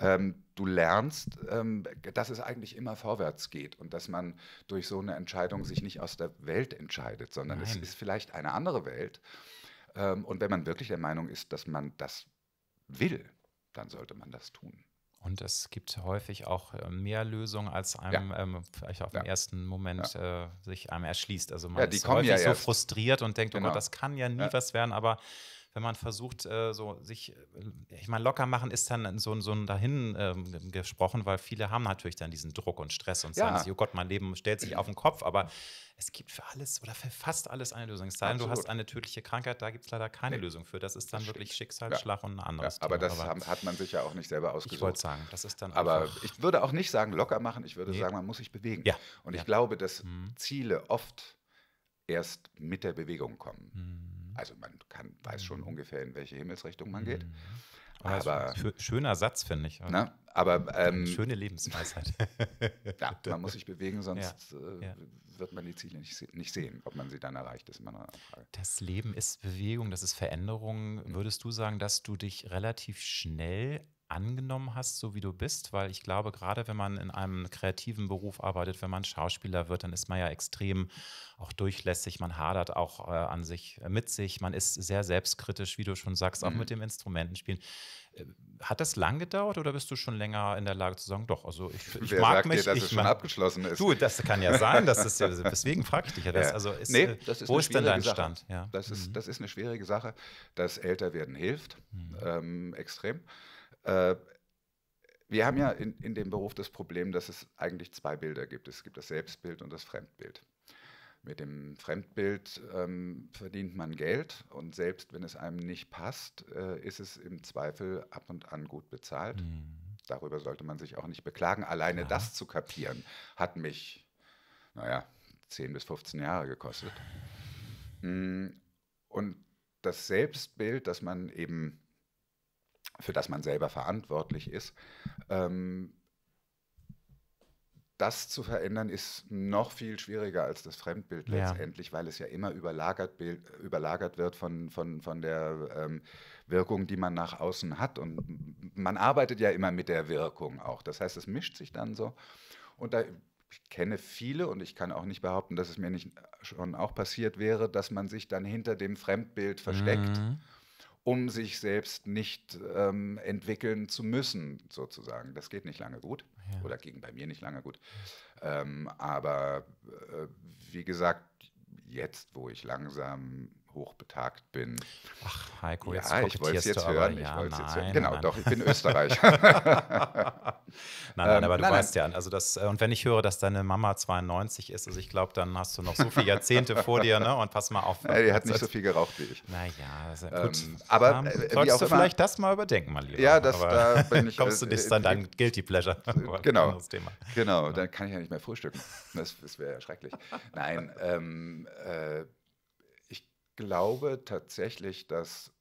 Ähm, du lernst, ähm, dass es eigentlich immer vorwärts geht und dass man durch so eine Entscheidung sich nicht aus der Welt entscheidet, sondern Nein. es ist vielleicht eine andere Welt. Ähm, und wenn man wirklich der Meinung ist, dass man das will, dann sollte man das tun. Und es gibt häufig auch äh, mehr Lösungen, als einem ja. ähm, vielleicht auf ja. den ersten Moment ja. äh, sich einem erschließt. Also man ist häufig so frustriert und denkt, genau. oh Gott, genau. das kann ja nie was werden, aber wenn man versucht, äh, so sich, äh, ich meine, locker machen ist dann so, so ein dahin ähm, gesprochen, weil viele haben natürlich dann diesen Druck und Stress und sagen ja. sich, oh Gott, mein Leben stellt sich auf den Kopf, aber es gibt für alles oder für fast alles eine Lösung. Es sei denn, du hast eine tödliche Krankheit, da gibt es leider keine nee. Lösung für. Das ist dann das wirklich Schicksalsschlag ja. und ein anderes ja, aber Thema. Das aber das hat man sich ja auch nicht selber ausgesucht. Ich wollte sagen, das ist dann Aber ich würde auch nicht sagen, locker machen, ich würde nee. sagen, man muss sich bewegen. Ja. Und ich glaube, dass hm. Ziele oft erst mit der Bewegung kommen. Hm. Mhm. Also man kann, weiß schon mhm. ungefähr, in welche Himmelsrichtung man geht. Mhm. Aber, aber schöner Satz, finde ich. Na, ne? aber, ähm, Schöne Lebensweisheit. ja, man muss sich bewegen, sonst ja, äh, ja. wird man die Ziele nicht, nicht, sehen. Ob man sie dann erreicht, ist immer noch eine Frage. Das Leben ist Bewegung, das ist Veränderung. Mhm. Würdest du sagen, dass du dich relativ schnell angenommen hast, so wie du bist, weil ich glaube, gerade wenn man in einem kreativen Beruf arbeitet, wenn man Schauspieler wird, dann ist man ja extrem auch durchlässig, man hadert auch äh, an sich, äh, mit sich, man ist sehr selbstkritisch, wie du schon sagst, auch mhm. mit dem Instrumentenspielen. Äh, hat das lang gedauert oder bist du schon länger in der Lage zu sagen, doch, also ich, ich Wer mag sagt mich. Dir, dass ich es schon abgeschlossen ist. Du, das kann ja sein, dass das ja, deswegen fragte ich dich ja das. Also ist, nee, äh, das ist wo ist denn dein Sache. Stand? Ja. Das, ist, mhm. das ist eine schwierige Sache, dass älter werden hilft, mhm. ähm, extrem. Äh, wir haben ja in, in dem Beruf das Problem, dass es eigentlich zwei Bilder gibt. Es gibt das Selbstbild und das Fremdbild. Mit dem Fremdbild ähm, verdient man Geld und selbst wenn es einem nicht passt, äh, ist es im Zweifel ab und an gut bezahlt. Mhm. Darüber sollte man sich auch nicht beklagen. Alleine ja. das zu kapieren, hat mich, naja, 10 bis 15 Jahre gekostet. Mm, und das Selbstbild, das man eben für das man selber verantwortlich ist. Ähm, das zu verändern ist noch viel schwieriger als das Fremdbild ja. letztendlich, weil es ja immer überlagert, überlagert wird von, von, von der ähm, Wirkung, die man nach außen hat. Und man arbeitet ja immer mit der Wirkung auch. Das heißt, es mischt sich dann so. Und da, ich kenne viele und ich kann auch nicht behaupten, dass es mir nicht schon auch passiert wäre, dass man sich dann hinter dem Fremdbild versteckt. Mhm um sich selbst nicht ähm, entwickeln zu müssen, sozusagen. Das geht nicht lange gut ja. oder ging bei mir nicht lange gut. Ähm, aber äh, wie gesagt, jetzt, wo ich langsam hochbetagt bin. Ach, Heiko, jetzt ja, ich wollte es jetzt, hören. Ja, ich nein, jetzt hören. Genau, nein. doch, ich bin Österreicher. nein, nein, ähm, aber du nein, weißt nein. ja, also das, äh, und wenn ich höre, dass deine Mama 92 ist, also ich glaube, dann hast du noch so viele Jahrzehnte vor dir, ne? Und pass mal auf. Na, die hat nicht also so viel geraucht wie ich. Naja, also, ähm, gut. Ähm, aber ähm, solltest du vielleicht das mal überdenken, mal lieber. Ja, das, da bin ich. kommst du äh, nicht an äh, dein Guilty Pleasure. genau. Genau, dann kann ich ja nicht mehr frühstücken. Das, das wäre ja schrecklich. Nein, ähm, äh, glaube tatsächlich, dass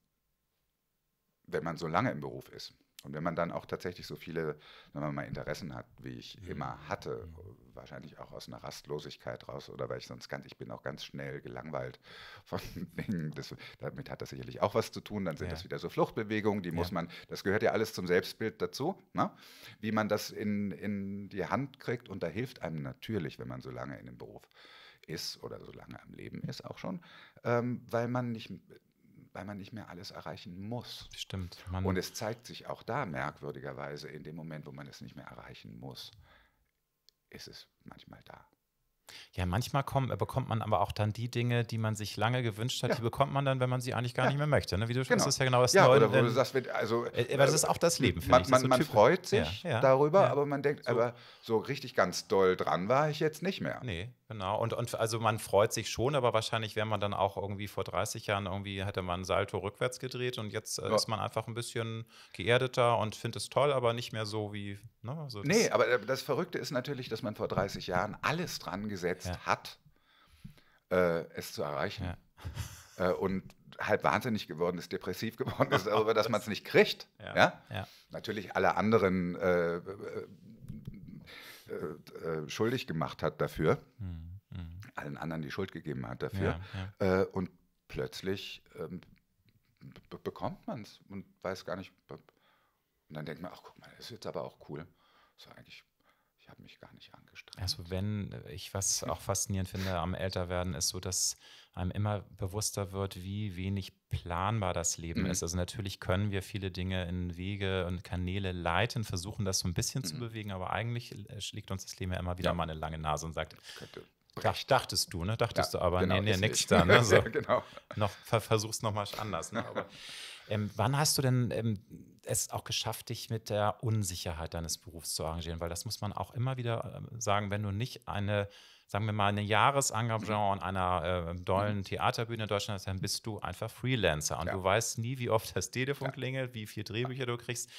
wenn man so lange im Beruf ist und wenn man dann auch tatsächlich so viele wenn man mal, Interessen hat, wie ich mhm. immer hatte, mhm. wahrscheinlich auch aus einer Rastlosigkeit raus oder weil ich sonst ganz, ich bin auch ganz schnell gelangweilt von Dingen. Das, damit hat das sicherlich auch was zu tun. Dann sind ja. das wieder so Fluchtbewegungen, die ja. muss man, das gehört ja alles zum Selbstbild dazu. Ne? Wie man das in, in die Hand kriegt und da hilft einem natürlich, wenn man so lange in dem Beruf ist ist oder solange er am Leben ist auch schon, ähm, weil man nicht weil man nicht mehr alles erreichen muss. Stimmt. und es zeigt sich auch da merkwürdigerweise in dem Moment, wo man es nicht mehr erreichen muss, ist es manchmal da. Ja, manchmal kommt, äh, bekommt man aber auch dann die Dinge, die man sich lange gewünscht hat, ja. die bekommt man dann, wenn man sie eigentlich gar ja. nicht mehr möchte. Ne? Wie du schon genau. das ist ja genau das ja, Neue. Oder wo du sagst, also, äh, äh, aber das ist auch das Leben, finde ich. Man, so man freut sich darüber, aber man denkt, so. aber so richtig ganz doll dran war ich jetzt nicht mehr. Nee. Genau, und, und also man freut sich schon, aber wahrscheinlich wäre man dann auch irgendwie vor 30 Jahren irgendwie hätte man Salto rückwärts gedreht und jetzt äh, ja. ist man einfach ein bisschen geerdeter und findet es toll, aber nicht mehr so wie. Ne, so nee, aber äh, das Verrückte ist natürlich, dass man vor 30 Jahren alles dran gesetzt ja. hat, äh, es zu erreichen. Ja. Äh, und halb wahnsinnig geworden ist, depressiv geworden ist, darüber, also, dass man es nicht kriegt. Ja. Natürlich alle anderen äh, äh, äh, äh, schuldig gemacht hat dafür, mhm. allen anderen die Schuld gegeben hat dafür. Ja, ja. Äh, und plötzlich ähm, bekommt man es und weiß gar nicht. Und dann denkt man, ach guck mal, das ist jetzt aber auch cool. So eigentlich ich habe mich gar nicht angestrengt. Also wenn ich was auch faszinierend finde am Älterwerden, ist so, dass einem immer bewusster wird, wie wenig planbar das Leben mhm. ist. Also natürlich können wir viele Dinge in Wege und Kanäle leiten, versuchen das so ein bisschen mhm. zu bewegen, aber eigentlich äh, schlägt uns das Leben ja immer wieder ja. mal eine lange Nase und sagt, Dach, dachtest du, ne? Dachtest ja, du, aber genau, nee, nee, nix da. Ne? So, ja, genau. noch, ver nochmal anders. Ne? Aber, ähm, wann hast du denn ähm, es auch geschafft, dich mit der Unsicherheit deines Berufs zu arrangieren? Weil das muss man auch immer wieder ähm, sagen, wenn du nicht eine sagen wir mal, eine mhm. Jahresengagement an einer äh, dollen mhm. Theaterbühne in Deutschland hast, dann bist du einfach Freelancer. Und ja. du weißt nie, wie oft das Telefon ja. klingelt, wie viele Drehbücher du kriegst.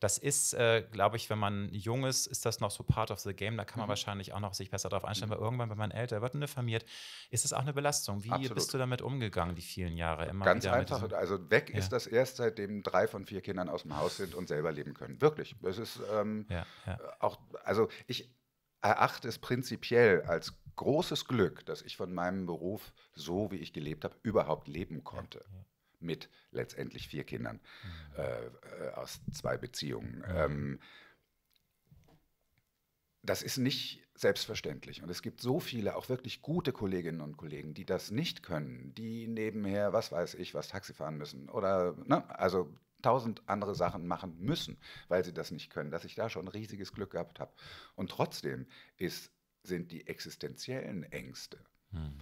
Das ist, äh, glaube ich, wenn man jung ist, ist das noch so part of the game. Da kann man mhm. wahrscheinlich auch noch sich besser darauf einstellen. Mhm. Weil irgendwann, wenn man älter wird und diffamiert, ist das auch eine Belastung. Wie Absolut. bist du damit umgegangen, die vielen Jahre? Immer Ganz einfach. also weg ja. ist das erst, seitdem drei von vier Kindern aus dem Haus sind und selber leben können. Wirklich. Das ist ähm, äh, auch, also ich erachte es prinzipiell als großes Glück, dass ich von meinem Beruf, so wie ich gelebt habe, überhaupt leben konnte. Mit letztendlich vier Kindern mhm. äh, äh, aus zwei Beziehungen. Ähm, das ist nicht selbstverständlich. Und es gibt so viele, auch wirklich gute Kolleginnen und Kollegen, die das nicht können, die nebenher, was weiß ich, was Taxi fahren müssen. Oder, ne, also tausend andere Sachen machen müssen, weil sie das nicht können, dass ich da schon riesiges Glück gehabt habe. Und trotzdem ist, sind die existenziellen Ängste hm.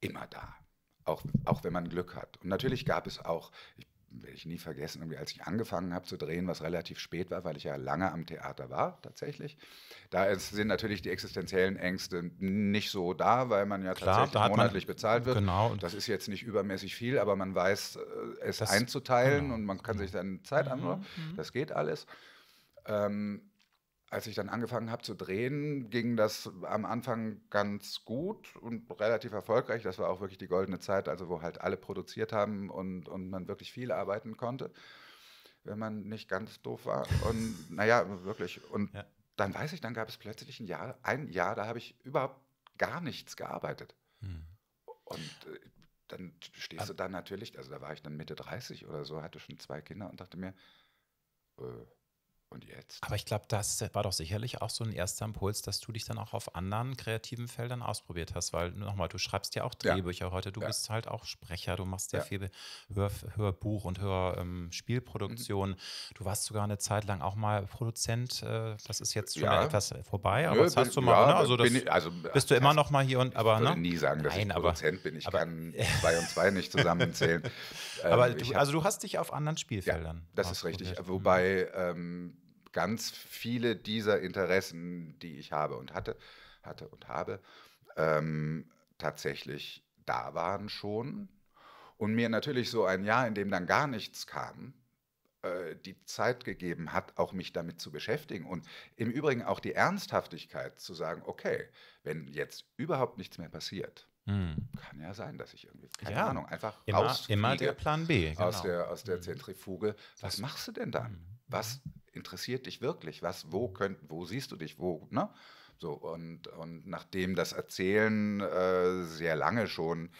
immer da. Auch, auch wenn man Glück hat. Und natürlich gab es auch, ich werde ich nie vergessen, irgendwie als ich angefangen habe zu drehen, was relativ spät war, weil ich ja lange am Theater war, tatsächlich. Da sind natürlich die existenziellen Ängste nicht so da, weil man ja Klar, tatsächlich monatlich man, bezahlt wird. Genau. Das ist jetzt nicht übermäßig viel, aber man weiß, äh, es das, einzuteilen genau. und man kann genau. sich dann Zeit mhm. anhören. Mhm. Das geht alles. Ähm, als ich dann angefangen habe zu drehen, ging das am Anfang ganz gut und relativ erfolgreich. Das war auch wirklich die goldene Zeit, also wo halt alle produziert haben und, und man wirklich viel arbeiten konnte, wenn man nicht ganz doof war. Und naja, wirklich. Und ja. dann weiß ich, dann gab es plötzlich ein Jahr, ein Jahr, da habe ich überhaupt gar nichts gearbeitet. Hm. Und äh, dann stehst du da natürlich, also da war ich dann Mitte 30 oder so, hatte schon zwei Kinder und dachte mir, äh, und jetzt. Aber ich glaube, das war doch sicherlich auch so ein erster Impuls, dass du dich dann auch auf anderen kreativen Feldern ausprobiert hast, weil nochmal, du schreibst ja auch Drehbücher ja. heute, du ja. bist halt auch Sprecher, du machst sehr ja. viel Hör, Hörbuch und Hörspielproduktion. Ähm, mhm. Du warst sogar eine Zeit lang auch mal Produzent, äh, das ist jetzt schon etwas vorbei, aber das hast du mal, ne? also, das, ich, also, äh, bist du immer noch mal hier und aber. Ich würde ne? nie sagen, dass Nein, ich Produzent aber, bin, ich aber, kann zwei und zwei nicht zusammenzählen. aber ähm, du, also du hast dich auf anderen Spielfeldern. das ist richtig, wobei. Mhm. Ähm, ganz viele dieser Interessen, die ich habe und hatte, hatte und habe, ähm, tatsächlich da waren schon. Und mir natürlich so ein Jahr, in dem dann gar nichts kam, äh, die Zeit gegeben hat, auch mich damit zu beschäftigen. Und im Übrigen auch die Ernsthaftigkeit zu sagen, okay, wenn jetzt überhaupt nichts mehr passiert, hm. Kann ja sein, dass ich irgendwie, keine ja. Ahnung, einfach immer, immer der Plan B genau. aus, der, aus der hm. Zentrifuge. Was, machst du denn dann? Hm. Was, mhm interessiert dich wirklich? Was, wo könnt, wo siehst du dich, wo, ne? So, und, und nachdem das Erzählen äh, sehr lange schon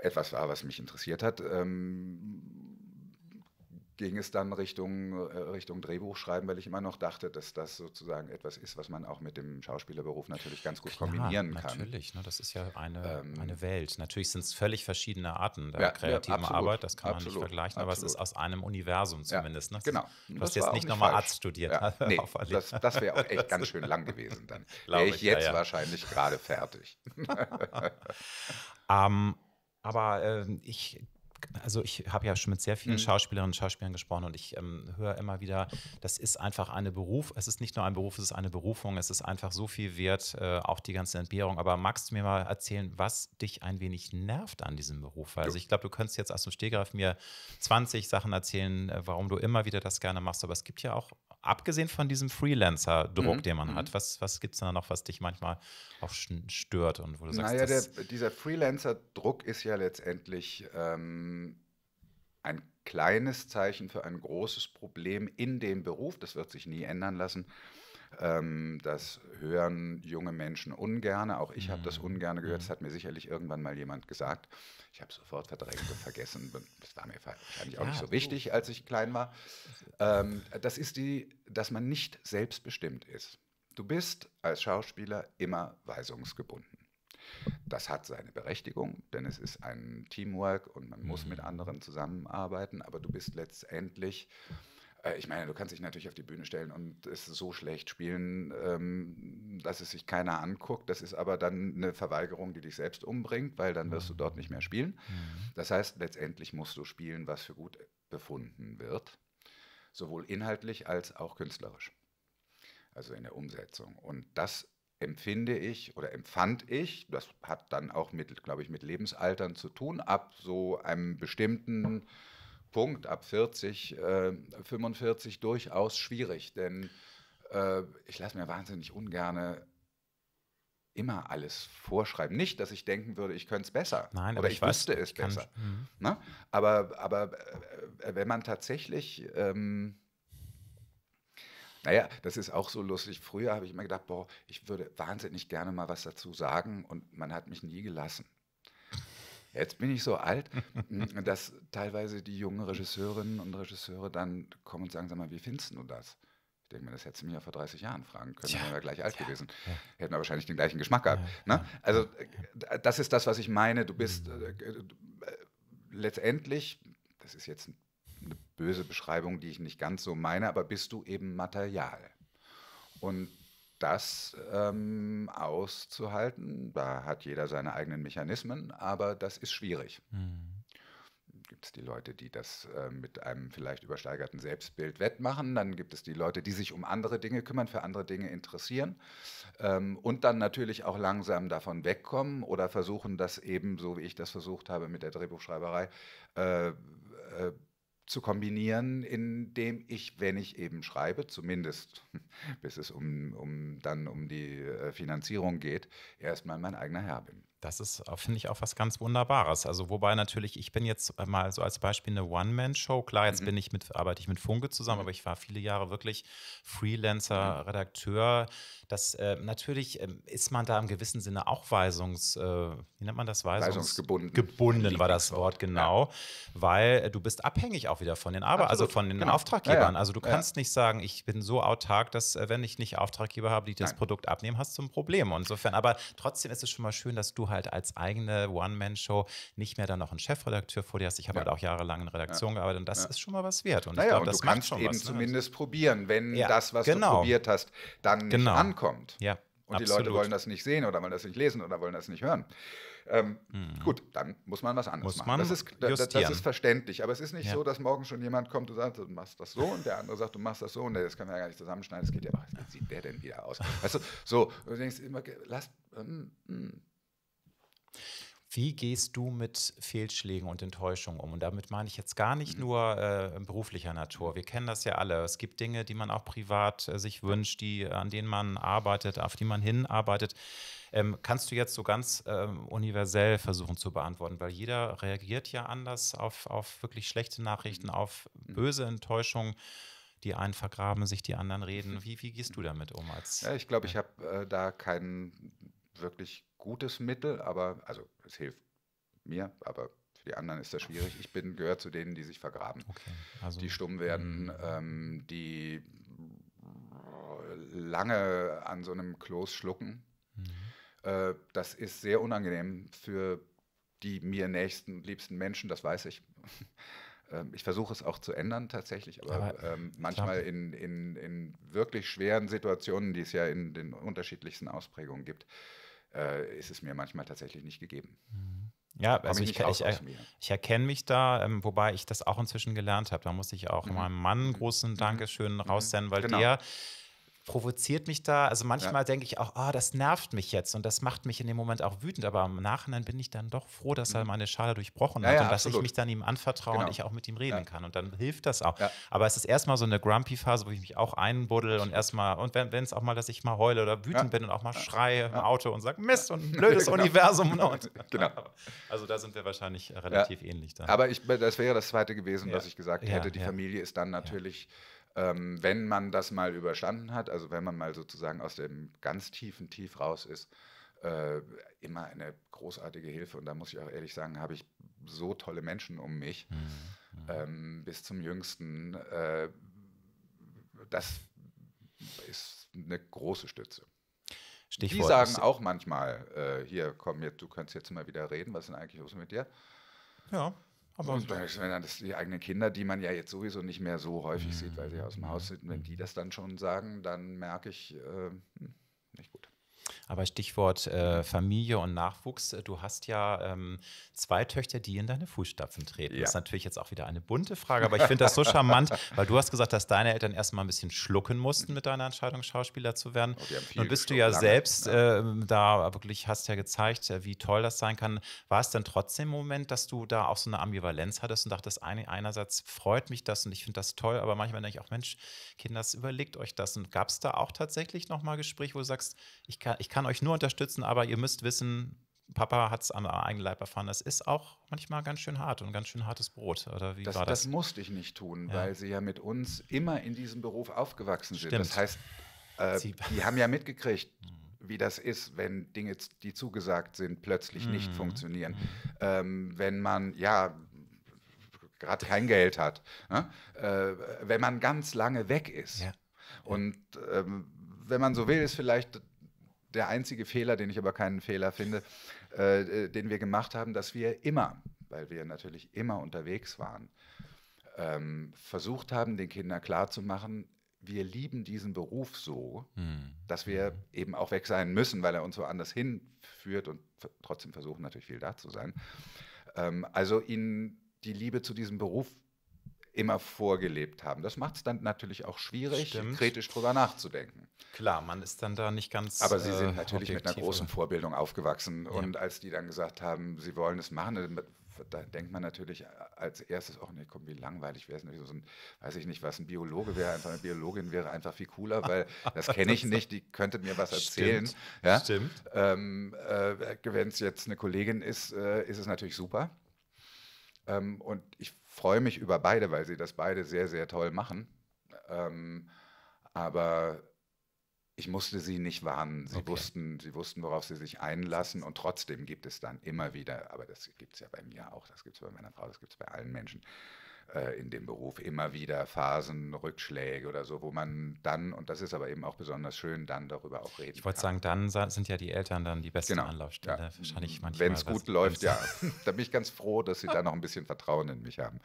etwas war, was mich interessiert hat, ähm, ging es dann Richtung, äh, Richtung schreiben, weil ich immer noch dachte, dass das sozusagen etwas ist, was man auch mit dem Schauspielerberuf natürlich ganz gut Klar, kombinieren kann. Natürlich, ne, das ist ja eine, ähm, eine Welt. Natürlich sind es völlig verschiedene Arten der ja, kreativen ja, Arbeit, das kann man nicht vergleichen, aber es ist aus einem Universum zumindest. Ja, ne? Genau. Du hast jetzt nicht nochmal Arzt studiert. Ja, nee, das, das wäre auch echt ganz schön lang gewesen dann. wäre ich, ich jetzt wahrscheinlich gerade fertig. um, ähm, aber äh, ich also ich habe ja schon mit sehr vielen mhm. Schauspielerinnen und Schauspielern gesprochen und ich ähm, höre immer wieder, das ist einfach eine Beruf, es ist nicht nur ein Beruf, es ist eine Berufung, es ist einfach so viel wert, äh, auch die ganze Entbehrung. Aber magst du mir mal erzählen, was dich ein wenig nervt an diesem Beruf? Also ich glaube, du könntest jetzt aus dem Stehgreif mir 20 Sachen erzählen, äh, warum du immer wieder das gerne machst, aber es gibt ja auch abgesehen von diesem Freelancer-Druck, mhm. den man mhm. hat, was, was gibt es da noch, was dich manchmal auch stört und wo du sagst, Naja, der, dieser Freelancer-Druck ist ja letztendlich ähm, ein kleines Zeichen für ein großes Problem in dem Beruf. Das wird sich nie ändern lassen. Ähm, das hören junge Menschen ungerne. Auch ich habe das mhm. ungerne gehört. Mhm. Das hat mir sicherlich irgendwann mal jemand gesagt. Ich habe sofort verdrängt und vergessen. Das war mir wahrscheinlich auch ja, nicht so wichtig, als ich klein war. Ähm, das ist die, dass man nicht selbstbestimmt ist. Du bist als Schauspieler immer weisungsgebunden. Das hat seine Berechtigung, denn es ist ein Teamwork und man muss mit mhm. anderen zusammenarbeiten, aber du bist letztendlich äh, ich meine, du kannst dich natürlich auf die Bühne stellen und es so schlecht spielen, ähm, dass es sich keiner anguckt. Das ist aber dann eine Verweigerung, die dich selbst umbringt, weil dann wirst du dort nicht mehr spielen. Mhm. Das heißt, letztendlich musst du spielen, was für gut befunden wird, sowohl inhaltlich als auch künstlerisch. Also in der Umsetzung. Und das empfinde ich oder empfand ich, das hat dann auch mit, glaube ich, mit Lebensaltern zu tun, ab so einem bestimmten Punkt ab 40, äh, 45 durchaus schwierig, denn äh, ich lasse mir wahnsinnig ungern immer alles vorschreiben. Nicht, dass ich denken würde, ich könnte es besser Nein, oder ich, ich wüsste weiß, es besser. Mhm. Ne? Aber, aber äh, wenn man tatsächlich... Ähm, naja, das ist auch so lustig. Früher habe ich immer gedacht, boah, ich würde wahnsinnig gerne mal was dazu sagen und man hat mich nie gelassen. Jetzt bin ich so alt, dass teilweise die jungen Regisseurinnen und Regisseure dann kommen und sagen, sag mal, wie findest du das? Ich denke mir, das hättest du mir ja vor 30 Jahren fragen können, wenn wir gleich alt ja. gewesen. Ja. Hätten wir wahrscheinlich den gleichen Geschmack gehabt. Ja. Ne? Also das ist das, was ich meine. Du bist äh, äh, äh, letztendlich, das ist jetzt eine böse Beschreibung, die ich nicht ganz so meine, aber bist du eben Material. Und das ähm, auszuhalten, da hat jeder seine eigenen Mechanismen, aber das ist schwierig. Mhm. Gibt es die Leute, die das äh, mit einem vielleicht übersteigerten Selbstbild wettmachen, dann gibt es die Leute, die sich um andere Dinge kümmern, für andere Dinge interessieren ähm, und dann natürlich auch langsam davon wegkommen oder versuchen, das eben, so wie ich das versucht habe mit der Drehbuchschreiberei, äh, äh, zu kombinieren, indem ich, wenn ich eben schreibe, zumindest bis es um, um dann um die äh, Finanzierung geht, erstmal mein eigener Herr bin. Das ist, äh, finde ich, auch was ganz Wunderbares. Also, wobei natürlich, ich bin jetzt äh, mal so als Beispiel eine One-Man-Show. Klar, jetzt mhm. bin ich mit, arbeite ich mit Funke zusammen, mhm. aber ich war viele Jahre wirklich Freelancer, mhm. Redakteur. Das äh, natürlich äh, ist man da im gewissen Sinne auch Weisungs, äh, wie nennt man das? Weisungs Weisungsgebunden. Gebunden war das Wort, genau. Ja. Weil äh, du bist abhängig auch wieder von den Arbeit, also von den genau. Auftraggebern. Ja, ja. Also du kannst nicht sagen, ich bin so autark, dass wenn ich nicht Auftraggeber habe, die das Nein. Produkt abnehmen, hast du ein Problem. insofern, aber trotzdem ist es schon mal schön, dass du halt halt als eigene One-Man-Show nicht mehr dann noch einen Chefredakteur vor dir hast. Ich habe ja. halt auch jahrelang in Redaktion ja. gearbeitet und das ist schon mal was wert. Und naja, ich glaub, das du kannst schon eben was, ne? zumindest probieren, wenn das, was genau. du probiert hast, dann genau. ankommt. Ja. Und Absolut. die Leute wollen das nicht sehen oder wollen das nicht lesen oder wollen das nicht hören. Ähm, mhm. Gut, dann muss man was anderes man machen. Das ist, das, das ist, verständlich, aber es ist nicht ja. so, dass morgen schon jemand kommt und sagt, du machst das so und der andere sagt, du machst das so und das kann man ja gar nicht zusammenschneiden, das geht ja, ach, wie sieht der denn wieder aus? Weißt du, so, du denkst immer, lass, mm, mm, wie gehst du mit Fehlschlägen und Enttäuschungen um? Und damit meine ich jetzt gar nicht mhm. nur äh, beruflicher Natur. Wir kennen das ja alle. Es gibt Dinge, die man auch privat äh, sich wünscht, die, an denen man arbeitet, auf die man hinarbeitet. Ähm, kannst du jetzt so ganz ähm, universell versuchen zu beantworten, weil jeder reagiert ja anders auf, auf wirklich schlechte Nachrichten, mhm. auf mhm. böse Enttäuschungen. Die einen vergraben sich, die anderen reden. Wie, wie gehst du damit um? Als, ja, ich glaube, ich habe äh, da keinen wirklich gutes Mittel, aber also es hilft mir, aber für die anderen ist das schwierig. Ich bin gehört zu denen, die sich vergraben, okay, also, die stumm werden, hm. ähm, die lange an so einem Kloß schlucken. Mhm. Äh, das ist sehr unangenehm für die mir nächsten, liebsten Menschen, das weiß ich. Ähm, ich versuche es auch zu ändern tatsächlich, aber, aber ähm, manchmal in, in, in wirklich schweren Situationen, die es ja in den unterschiedlichsten Ausprägungen gibt, äh, ist es mir manchmal tatsächlich nicht gegeben. Mhm. Ja, also ich, ich, ich, ich, erkenne mich da, ähm, wobei ich das auch inzwischen gelernt habe. Da muss ich auch mhm. meinem Mann mhm. großen mhm. Dankeschön mhm. raussenden, weil genau. der provoziert mich da. Also manchmal ja. denke ich auch, oh, das nervt mich jetzt und das macht mich in dem Moment auch wütend. Aber im Nachhinein bin ich dann doch froh, dass er mhm. meine Schale durchbrochen ja, hat ja, und absolut. dass ich mich dann ihm anvertraue genau. und ich auch mit ihm reden kann. Und dann hilft das auch. Aber es ist erstmal so eine Grumpy-Phase, wo ich mich auch einbuddel und erstmal, und wenn es auch mal, dass ich mal heule oder wütend bin und auch mal schreie im Auto und sage, Mist und ein blödes genau. Universum. Und genau. Also da sind wir wahrscheinlich relativ ähnlich dann. Aber ich, das wäre das zweite gewesen, was ich gesagt hätte. Die Familie ist dann natürlich ähm, wenn man das mal überstanden hat, also wenn man mal sozusagen aus dem ganz tiefen Tief raus ist, äh, immer eine großartige Hilfe. Und da muss ich auch ehrlich sagen, habe ich so tolle Menschen um mich mhm. mhm. ähm, bis zum jüngsten. Äh, das ist eine große Stütze. Stichwort. Die sagen auch manchmal, äh, hier, komm, jetzt, du kannst jetzt mal wieder reden, was ist denn eigentlich los mit dir? Ja. Aber und wenn dann das die eigenen Kinder, die man ja jetzt sowieso nicht mehr so häufig sieht, weil sie mhm. aus dem Haus sind, wenn die das dann schon sagen, dann merke ich, äh, hm, nicht gut. Aber Stichwort äh, Familie und Nachwuchs. Äh, du hast ja ähm, zwei Töchter, die in deine Fußstapfen treten. Ja. Das ist natürlich jetzt auch wieder eine bunte Frage, aber ich finde das so charmant, weil du hast gesagt, dass deine Eltern erstmal ein bisschen schlucken mussten mit deiner Entscheidung, Schauspieler zu werden. Oh, Nun bist du ja lange. selbst äh, da wirklich, hast ja gezeigt, äh, wie toll das sein kann. War es dann trotzdem im Moment, dass du da auch so eine Ambivalenz hattest und dachtest, einerseits freut mich das und ich finde das toll, aber manchmal denke ich auch, Mensch, Kinders, überlegt euch das. Und gab es da auch tatsächlich nochmal Gespräche, wo du sagst, ich kann, ich kann euch nur unterstützen, aber ihr müsst wissen, Papa hat es am eigenen Leib erfahren. Das ist auch manchmal ganz schön hart und ganz schön hartes Brot. Oder wie das, war das? das musste ich nicht tun, ja. weil sie ja mit uns immer in diesem Beruf aufgewachsen sind. Stimmt. Das heißt, äh, die haben ja mitgekriegt, hm. wie das ist, wenn Dinge, die zugesagt sind, plötzlich mhm. nicht hm. funktionieren. Mhm. Ähm, wenn man, ja, gerade kein Geld hat. Ne? Äh, wenn man ganz lange weg ist. Ja. Und ähm, wenn man so will, ist vielleicht der einzige Fehler, den ich aber keinen Fehler finde, äh, den wir gemacht haben, dass wir immer, weil wir natürlich immer unterwegs waren, ähm, versucht haben, den Kindern klarzumachen, wir lieben diesen Beruf so, mhm. dass wir mhm. eben auch weg sein müssen, weil er uns woanders hinführt und trotzdem versuchen natürlich viel da zu sein. Ähm, also ihnen die Liebe zu diesem Beruf immer vorgelebt haben. Das macht es dann natürlich auch schwierig, Stimmt. kritisch drüber nachzudenken. Klar, man ist dann da nicht ganz. Aber sie sind äh, natürlich objektiv, mit einer großen ne? Vorbildung aufgewachsen. Ja. Und als die dann gesagt haben, sie wollen es machen, da denkt man natürlich als erstes, oh nee, komm, wie langweilig wäre es so weiß ich nicht, was ein Biologe wäre, einfach eine Biologin wäre einfach viel cooler, weil das kenne ich nicht, die könnte mir was erzählen. Stimmt. Ja? Stimmt. Ähm, äh, Wenn es jetzt eine Kollegin ist, äh, ist es natürlich super. Ähm, und ich freue mich über beide, weil sie das beide sehr, sehr toll machen. Ähm, aber ich musste sie nicht warnen. Sie, okay. wussten, sie wussten, worauf sie sich einlassen und trotzdem gibt es dann immer wieder, aber das gibt es ja bei mir auch, das gibt es bei meiner Frau, das gibt es bei allen Menschen, äh, in dem Beruf immer wieder Phasen, Rückschläge oder so, wo man dann, und das ist aber eben auch besonders schön, dann darüber auch reden Ich wollte sagen, dann sind ja die Eltern dann die besten genau, Anlaufstelle. Ja. Wahrscheinlich manchmal. Wenn es gut läuft, ja. da bin ich ganz froh, dass sie da noch ein bisschen Vertrauen in mich haben.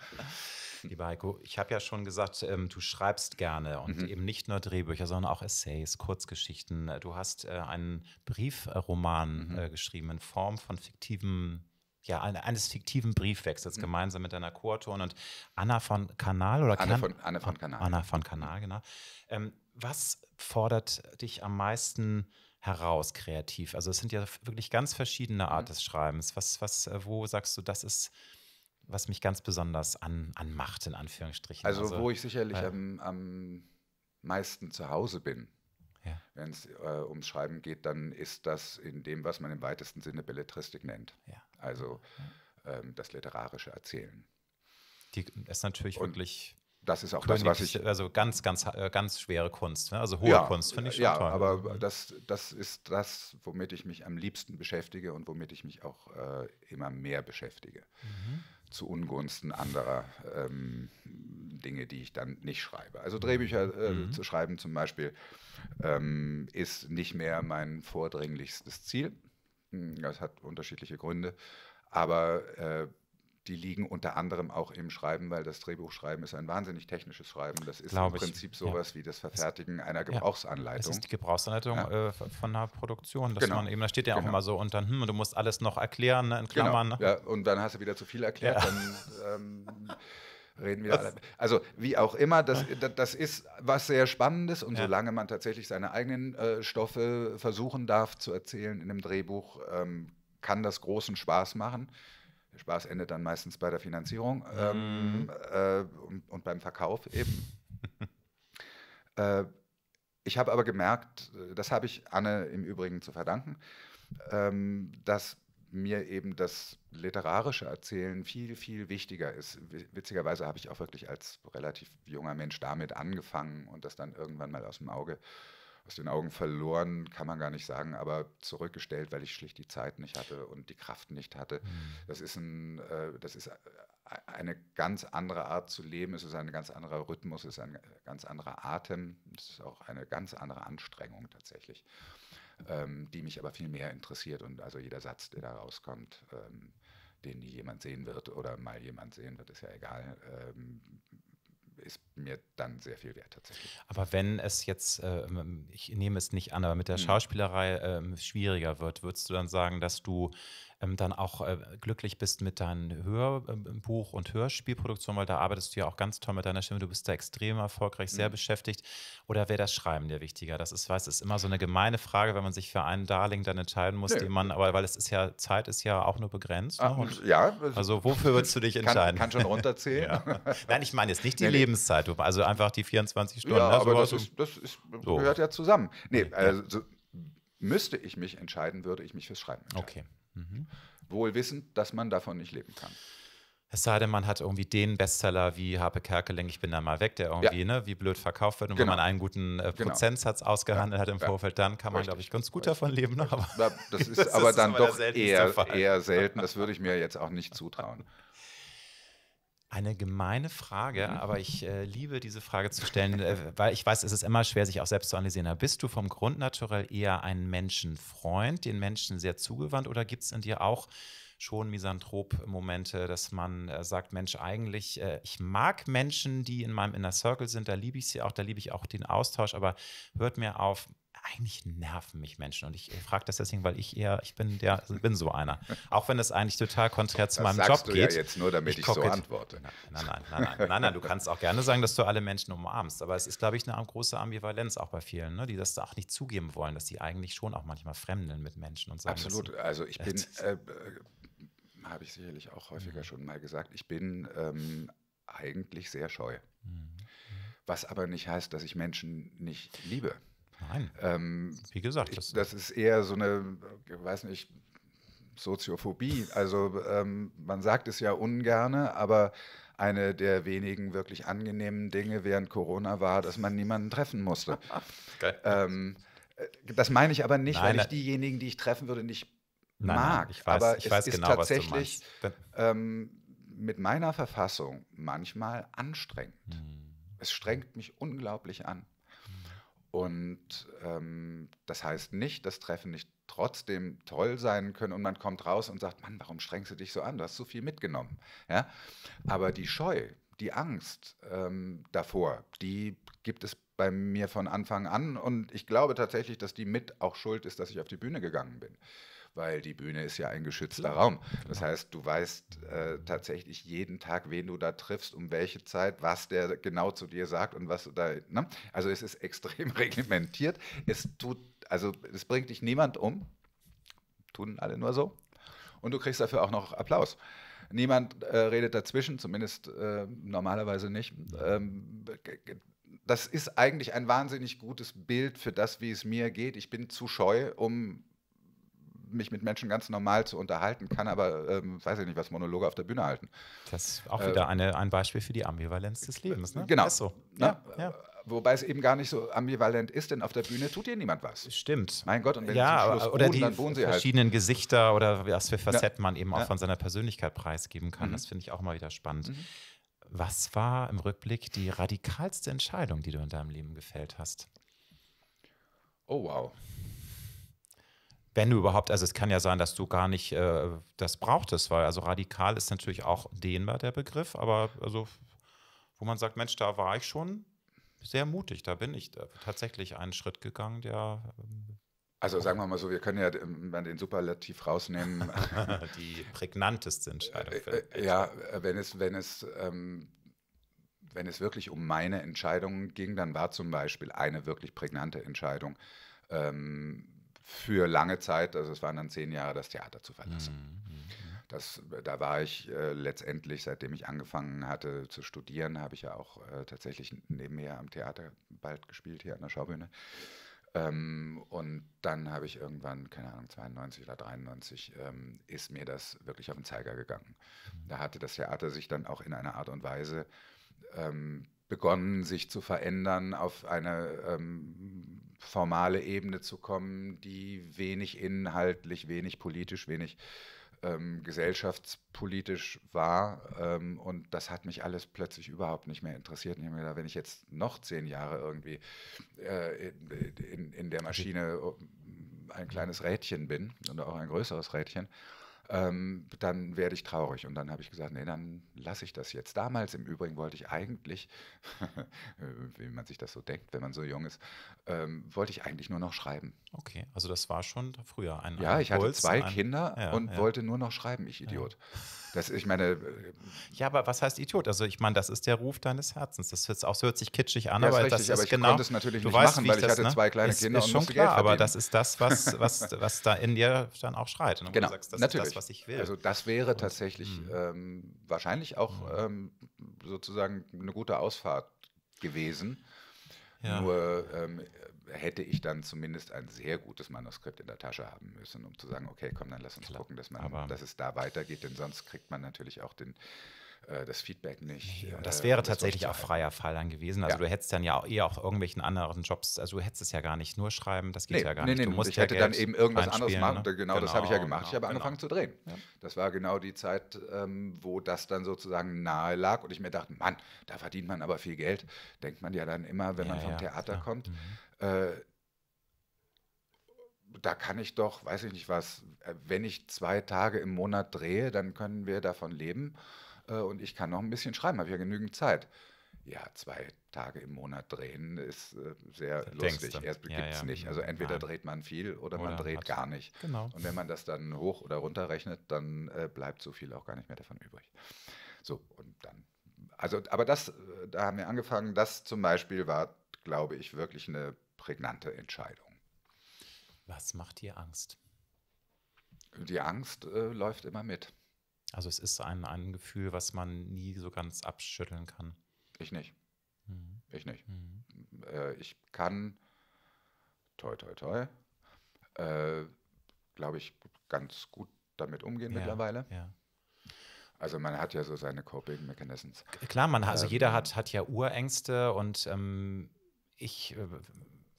Lieber Heiko, ich habe ja schon gesagt, ähm, du schreibst gerne und mhm. eben nicht nur Drehbücher, sondern auch Essays, Kurzgeschichten. Äh, du hast äh, einen Briefroman mhm. äh, geschrieben in Form von fiktiven ja, eines fiktiven Briefwechsels mhm. gemeinsam mit deiner Chorton und Anna von Kanal oder Anna, von, Anna von Kanal. Anna von Kanal, mhm. genau. Ähm, was fordert dich am meisten heraus kreativ? Also es sind ja wirklich ganz verschiedene Art mhm. des Schreibens. Was, was, äh, wo sagst du, das ist, was mich ganz besonders an, anmacht, in Anführungsstrichen? Also, also wo ich sicherlich äh, am, am meisten zu Hause bin. Ja. Wenn es äh, ums Schreiben geht, dann ist das in dem, was man im weitesten Sinne Belletristik nennt. Ja also ähm, das literarische Erzählen. Die ist natürlich und wirklich. Das ist auch das, was ich. Also ganz, ganz, äh, ganz schwere Kunst, ne? also hohe ja, Kunst, finde ich schon ja, toll. Ja, aber mhm. das, das ist das, womit ich mich am liebsten beschäftige und womit ich mich auch äh, immer mehr beschäftige. Mhm zu Ungunsten anderer ähm, Dinge, die ich dann nicht schreibe. Also Drehbücher äh, mhm. zu schreiben zum Beispiel ähm, ist nicht mehr mein vordringlichstes Ziel. Das hm, hat unterschiedliche Gründe. Aber äh, die liegen unter anderem auch im Schreiben, weil das Drehbuchschreiben ist ein wahnsinnig technisches Schreiben. Das ist Glaube im Prinzip ich, sowas ja. wie das Verfertigen einer Gebrauchsanleitung. das ist die Gebrauchsanleitung ja. äh, von einer Produktion, dass genau. man eben, da steht ja genau. auch immer so hm, und dann, hm, du musst alles noch erklären, ne, in genau. Klammern. Genau. Ne? Ja, und dann hast du wieder zu viel erklärt, ja. dann ähm, reden wir alle. Also wie auch immer, ah. das, das ist was sehr Spannendes und ja. solange man tatsächlich seine eigenen äh, Stoffe versuchen darf zu erzählen in einem Drehbuch, ähm, kann das großen Spaß machen. Der Spaß endet dann meistens bei der Finanzierung ähm, mhm. äh, und, und, beim Verkauf eben. äh, ich habe aber gemerkt, äh, das habe ich Anne im Übrigen zu verdanken, ähm, dass mir eben das literarische Erzählen viel, viel wichtiger ist. Witzigerweise habe ich auch wirklich als relativ junger Mensch damit angefangen und das dann irgendwann mal aus dem Auge, aus den Augen verloren, kann man gar nicht sagen, aber zurückgestellt, weil ich schlicht die Zeit nicht hatte und die Kraft nicht hatte. Mhm. Das ist ein, äh, das ist äh, eine ganz andere Art zu leben, es ist ein ganz anderer Rhythmus, es ist ein ganz anderer Atem, es ist auch eine ganz andere Anstrengung tatsächlich ähm, die mich aber viel mehr interessiert und also jeder Satz, der da rauskommt, ähm, den nie jemand sehen wird oder mal jemand sehen wird, ist ja egal. Ähm, ist mir dann sehr viel wert tatsächlich. Aber wenn es jetzt, äh, ähm, ich nehme es nicht an, aber mit der hm. Schauspielerei äh, schwieriger wird, würdest du dann sagen, dass du ähm, dann auch äh, glücklich bist mit deinem Hörbuch- ähm, und Hörspielproduktion, weil da arbeitest du ja auch ganz toll mit deiner Stimme. Du bist da extrem erfolgreich, sehr mhm. beschäftigt. Oder wäre das Schreiben dir wichtiger? Das ist, weiß, ist immer so eine gemeine Frage, wenn man sich für einen Darling dann entscheiden muss, nee. den man, aber weil es ist ja, Zeit ist ja auch nur begrenzt. Ne? Ah, ne? ja. Also wofür würdest du dich entscheiden? Kann, kann schon runterzählen. ja. Nein, ich meine jetzt nicht die nee, Lebenszeit, also einfach die 24 Stunden. Ja, ne? aber das, ist, das ist, so. gehört ja zusammen. Nee, also müsste ich mich entscheiden, würde ich mich fürs Schreiben entscheiden. Okay. Mhm. Wohl wissend, dass man davon nicht leben kann. Es sei denn, man hat irgendwie den Bestseller wie Harpe Kerkeling, ich bin da mal weg, der irgendwie, ja. ne, wie blöd verkauft wird. Und genau. wenn man einen guten äh, genau. Prozentsatz ausgehandelt ja. hat im Vorfeld, dann kann man, glaube ich, ganz gut Richtig. davon leben. Ne? Aber das ist das aber ist dann doch eher, eher selten. Das würde ich mir jetzt auch nicht zutrauen. Eine gemeine Frage, mhm. aber ich äh, liebe diese Frage zu stellen, äh, weil ich weiß, es ist immer schwer, sich auch selbst zu analysieren. Aber bist du vom Grundnaturell eher ein Menschenfreund, den Menschen sehr zugewandt oder gibt es in dir auch schon Misanthrop-Momente, dass man äh, sagt, Mensch, eigentlich, äh, ich mag Menschen, die in meinem Inner Circle sind, da liebe ich sie auch, da liebe ich auch den Austausch, aber hört mir auf, eigentlich nerven mich Menschen. Und ich äh, frage das deswegen, weil ich eher, ich bin der, also bin so einer. Auch wenn das eigentlich total konträr zu das meinem Job geht. du geht. Ja jetzt nur, damit ich, ich so antworte. Nein nein nein, nein nein, nein, nein, Du kannst auch gerne sagen, dass du alle Menschen umarmst. Aber es ist, glaube ich, eine große Ambivalenz auch bei vielen, ne? die das auch nicht zugeben wollen, dass sie eigentlich schon auch manchmal fremdeln mit Menschen und sagen. Absolut. Also ich bin, äh, äh, habe ich sicherlich auch häufiger mhm. schon mal gesagt, ich bin ähm, eigentlich sehr scheu. Mhm. Was aber nicht heißt, dass ich Menschen nicht liebe. Nein. Ähm, Wie gesagt, das, ich, das ist eher so eine, ich äh, weiß nicht, Soziophobie. Also ähm, man sagt es ja ungerne, aber eine der wenigen wirklich angenehmen Dinge während Corona war, dass man niemanden treffen musste. ähm, äh, das meine ich aber nicht, Nein, weil ich diejenigen, die ich treffen würde, nicht Nein, mag. ich weiß, aber ich es weiß ist genau, tatsächlich ähm, mit meiner Verfassung manchmal anstrengend. Mhm. Es strengt mich unglaublich an. Und ähm, das heißt nicht, dass Treffen nicht trotzdem toll sein können und man kommt raus und sagt, Mann, warum strengst du dich so an? Du hast so viel mitgenommen. Ja? Aber die Scheu, die Angst ähm, davor, die gibt es bei mir von Anfang an und ich glaube tatsächlich, dass die mit auch schuld ist, dass ich auf die Bühne gegangen bin weil die Bühne ist ja ein geschützter Raum. Das genau. heißt, du weißt äh, tatsächlich jeden Tag, wen du da triffst, um welche Zeit, was der genau zu dir sagt und was du da. Ne? Also es ist extrem reglementiert. Es tut, also es bringt dich niemand um. Tun alle nur so. Und du kriegst dafür auch noch Applaus. Niemand äh, redet dazwischen, zumindest äh, normalerweise nicht. Ähm, das ist eigentlich ein wahnsinnig gutes Bild für das, wie es mir geht. Ich bin zu scheu, um mich mit Menschen ganz normal zu unterhalten, kann aber, ähm, weiß ich nicht, was Monologe auf der Bühne halten. Das ist auch wieder eine, ein Beispiel für die Ambivalenz des Lebens, ne? Genau. Ist so. Ja, ne? ja. ja. Wobei es eben gar nicht so ambivalent ist, denn auf der Bühne tut dir niemand was. Stimmt. Mein Gott, und wenn ja, sie zum Schluss oder wohnen, die dann wohnen sie halt. verschiedenen halt. Gesichter oder was für Facetten man eben auch von seiner Persönlichkeit preisgeben kann, mhm. das finde ich auch mal wieder spannend. Mhm. Was war im Rückblick die radikalste Entscheidung, die du in deinem Leben gefällt hast? Oh, wow. Wenn du überhaupt, also es kann ja sein, dass du gar nicht äh, das brauchtest, weil also radikal ist natürlich auch dehnbar der Begriff, aber also wo man sagt, Mensch, da war ich schon sehr mutig, da bin ich äh, tatsächlich einen Schritt gegangen, der ähm, also sagen wir mal so, wir können ja den Superlativ rausnehmen. Die prägnanteste Entscheidung. Äh, äh, ja, wenn es, wenn es, ähm, wenn es wirklich um meine Entscheidungen ging, dann war zum Beispiel eine wirklich prägnante Entscheidung, ähm, für lange Zeit, also es waren dann zehn Jahre, das Theater zu verlassen. Mhm, mhm, mhm. Das, da war ich äh, letztendlich, seitdem ich angefangen hatte zu studieren, habe ich ja auch äh, tatsächlich nebenher am Theater bald gespielt, hier an der Schaubühne. Ähm, und dann habe ich irgendwann, keine Ahnung, 92 oder 93, ähm, ist mir das wirklich auf den Zeiger gegangen. Da hatte das Theater sich dann auch in einer Art und Weise ähm, begonnen, sich zu verändern auf eine ähm, formale Ebene zu kommen, die wenig inhaltlich, wenig politisch, wenig ähm, gesellschaftspolitisch war. Ähm, und das hat mich alles plötzlich überhaupt nicht mehr interessiert. Und ich habe mir wenn ich jetzt noch zehn Jahre irgendwie äh, in, in, in, der also Maschine oh, ein kleines Rädchen bin und auch ein größeres Rädchen, ähm, dann werde ich traurig. Und dann habe ich gesagt, nee, dann lasse ich das jetzt. Damals im Übrigen wollte ich eigentlich, äh, wie man sich das so denkt, wenn man so jung ist, ähm, wollte ich eigentlich nur noch schreiben. Okay, also das war schon früher ein Ja, ein ich Puls, hatte zwei ein, Kinder ja, und ja. wollte nur noch schreiben, ich Idiot. Ja. Das, ich meine. Äh, ja, aber was heißt Idiot? Also, ich meine, das ist der Ruf deines Herzens. Das hört, auch, hört sich kitschig an, ja, aber richtig, das ist aber ich genau. Konnte es natürlich nicht weißt, machen, weil ich das, hatte ne? zwei kleine ist, Kinder ist und schon musste klar, Geld verdienen. Aber das ist das, was, was, was da in dir dann auch schreit. Ne? Und genau, du sagst, das natürlich. ist das, was ich will. Also, das wäre und, tatsächlich hm. ähm, wahrscheinlich auch hm. ähm, sozusagen eine gute Ausfahrt gewesen. Ja. Nur ähm, hätte ich dann zumindest ein sehr gutes Manuskript in der Tasche haben müssen, um zu sagen, okay, komm, dann lass uns Klar, gucken, dass, man, aber dass es da weitergeht, denn sonst kriegt man natürlich auch den, äh, das Feedback nicht. Nee, und äh, das wäre tatsächlich auch freier Fall dann gewesen. Also ja. du hättest dann ja auch eh auch irgendwelchen anderen Jobs, also du hättest es ja gar nicht nur schreiben, das geht nee, ja gar nee, nicht. Du musst ich ja hätte Geld dann eben irgendwas anderes machen. Genau, genau das genau, habe ich ja gemacht. Genau, ich habe genau. angefangen zu drehen. Ja. Das war genau die Zeit, ähm, wo das dann sozusagen nahe lag und ich mir dachte, Mann, da verdient man aber viel Geld. Denkt man ja dann immer, wenn ja, man vom Theater kommt. Mhm. Äh, da kann ich doch, weiß ich nicht was, äh, wenn ich zwei Tage im Monat drehe, dann können wir davon leben äh, und ich kann noch ein bisschen schreiben, habe ja genügend Zeit. Ja, zwei Tage im Monat drehen ist äh, sehr das lustig. Erst ja, gibt es ja. nicht. Also entweder Nein. dreht man viel oder, oder man dreht gar nicht. Genau. Und wenn man das dann hoch oder runter rechnet, dann äh, bleibt so viel auch gar nicht mehr davon übrig. So, und dann. Also, aber das, äh, da haben wir angefangen, das zum Beispiel war, glaube ich, wirklich eine prägnante Entscheidung. Was macht dir Angst? Die Angst äh, läuft immer mit. Also es ist ein, ein Gefühl, was man nie so ganz abschütteln kann. Ich nicht. Mhm. Ich nicht. Mhm. Äh, ich kann, toi, toi, toi, äh, glaube ich, ganz gut damit umgehen ja, mittlerweile. Ja. Also man hat ja so seine Coping Mechanisms. Klar, man also jeder ähm, hat, hat ja Urängste und ähm, ich äh,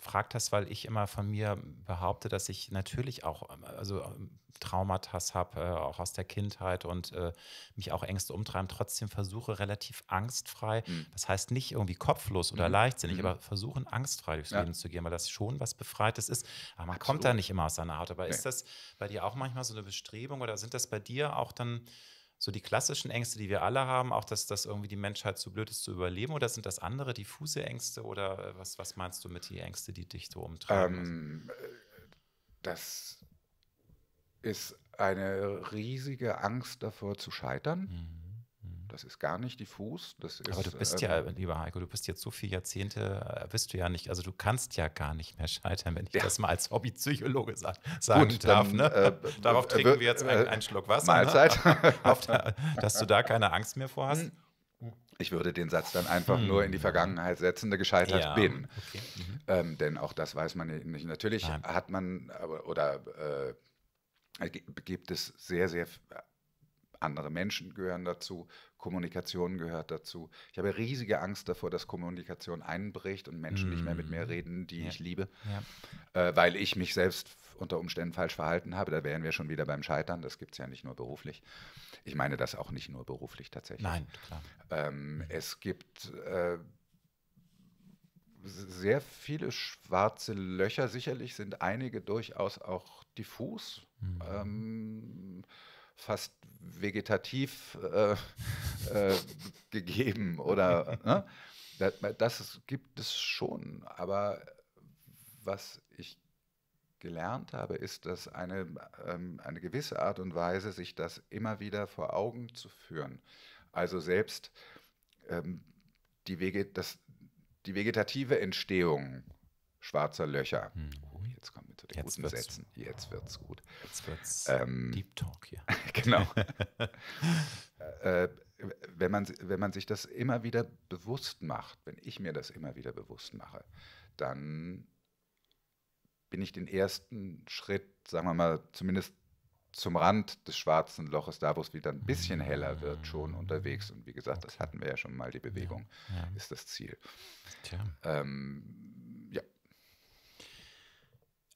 gefragt das, weil ich immer von mir behaupte, dass ich natürlich auch ähm, also ähm, Traumata habe, äh, auch aus der Kindheit und äh, mich auch Ängste umtreiben, trotzdem versuche relativ angstfrei, mhm. das heißt nicht irgendwie kopflos oder mhm. leichtsinnig, mhm. aber versuchen angstfrei durchs ja. Leben zu gehen, weil das schon was Befreites ist. Aber man Absolut. kommt da nicht immer aus seiner Haut. Aber nee. ist das bei dir auch manchmal so eine Bestrebung oder sind das bei dir auch dann so die klassischen Ängste, die wir alle haben, auch dass das irgendwie die Menschheit zu blöd ist zu überleben? Oder sind das andere diffuse Ängste? Oder äh, was, was meinst du mit die Ängste, die dich so umtreiben? Ähm, äh, das ist eine riesige Angst davor zu scheitern. Mhm das ist gar nicht diffus. Ist, Aber du bist ja, ähm, lieber Heiko, du bist jetzt so viele Jahrzehnte, äh, bist du ja nicht, also du kannst ja gar nicht mehr scheitern, wenn ich ja. das mal als Hobbypsychologe sa sagen Gut, darf. Dann, ne? äh, Darauf trinken wir jetzt einen, äh, einen Schluck Wasser. Ne? Mahlzeit. Ne? Dass du da keine Angst mehr vor hast. Ich würde den Satz dann einfach hm. nur in die hm. Vergangenheit setzen, setzende gescheitert ja. bin. Okay. Mhm. Ähm, denn auch das weiß man nicht. Natürlich Nein. hat man oder äh, gibt es sehr, sehr andere Menschen gehören dazu Kommunikation gehört dazu. Ich habe riesige Angst davor, dass Kommunikation einbricht und Menschen mm. nicht mehr mit mir mhm. reden, die ja. ich liebe, ja. äh, weil ich mich selbst unter Umständen falsch verhalten habe. Da wären wir schon wieder beim Scheitern. Das gibt es ja nicht nur beruflich. Ich meine das auch nicht nur beruflich tatsächlich. Nein, klar. Ähm, es gibt. Äh, sehr viele schwarze Löcher. Sicherlich sind einige durchaus auch diffus. Mhm. Ähm, fast vegetativ äh, äh, gegeben oder ne? das, das gibt es schon. Aber was ich gelernt habe, ist, dass eine, ähm, eine gewisse Art und Weise, sich das immer wieder vor Augen zu führen. Also selbst ähm, die, Wege, das, die vegetative Entstehung schwarzer Löcher hm jetzt kommen wir zu den jetzt guten wird's. Sätzen. Jetzt wird's gut. Jetzt wird's ähm, Deep Talk hier. genau. äh, wenn, man, wenn man sich das immer wieder bewusst macht, wenn ich mir das immer wieder bewusst mache, dann bin ich den ersten Schritt, sagen wir mal, zumindest zum Rand des schwarzen Loches, da wo es wieder ein bisschen heller wird, schon mm. unterwegs. Und wie gesagt, das hatten wir ja schon mal, die Bewegung ja. Ja. ist das Ziel. Ähm,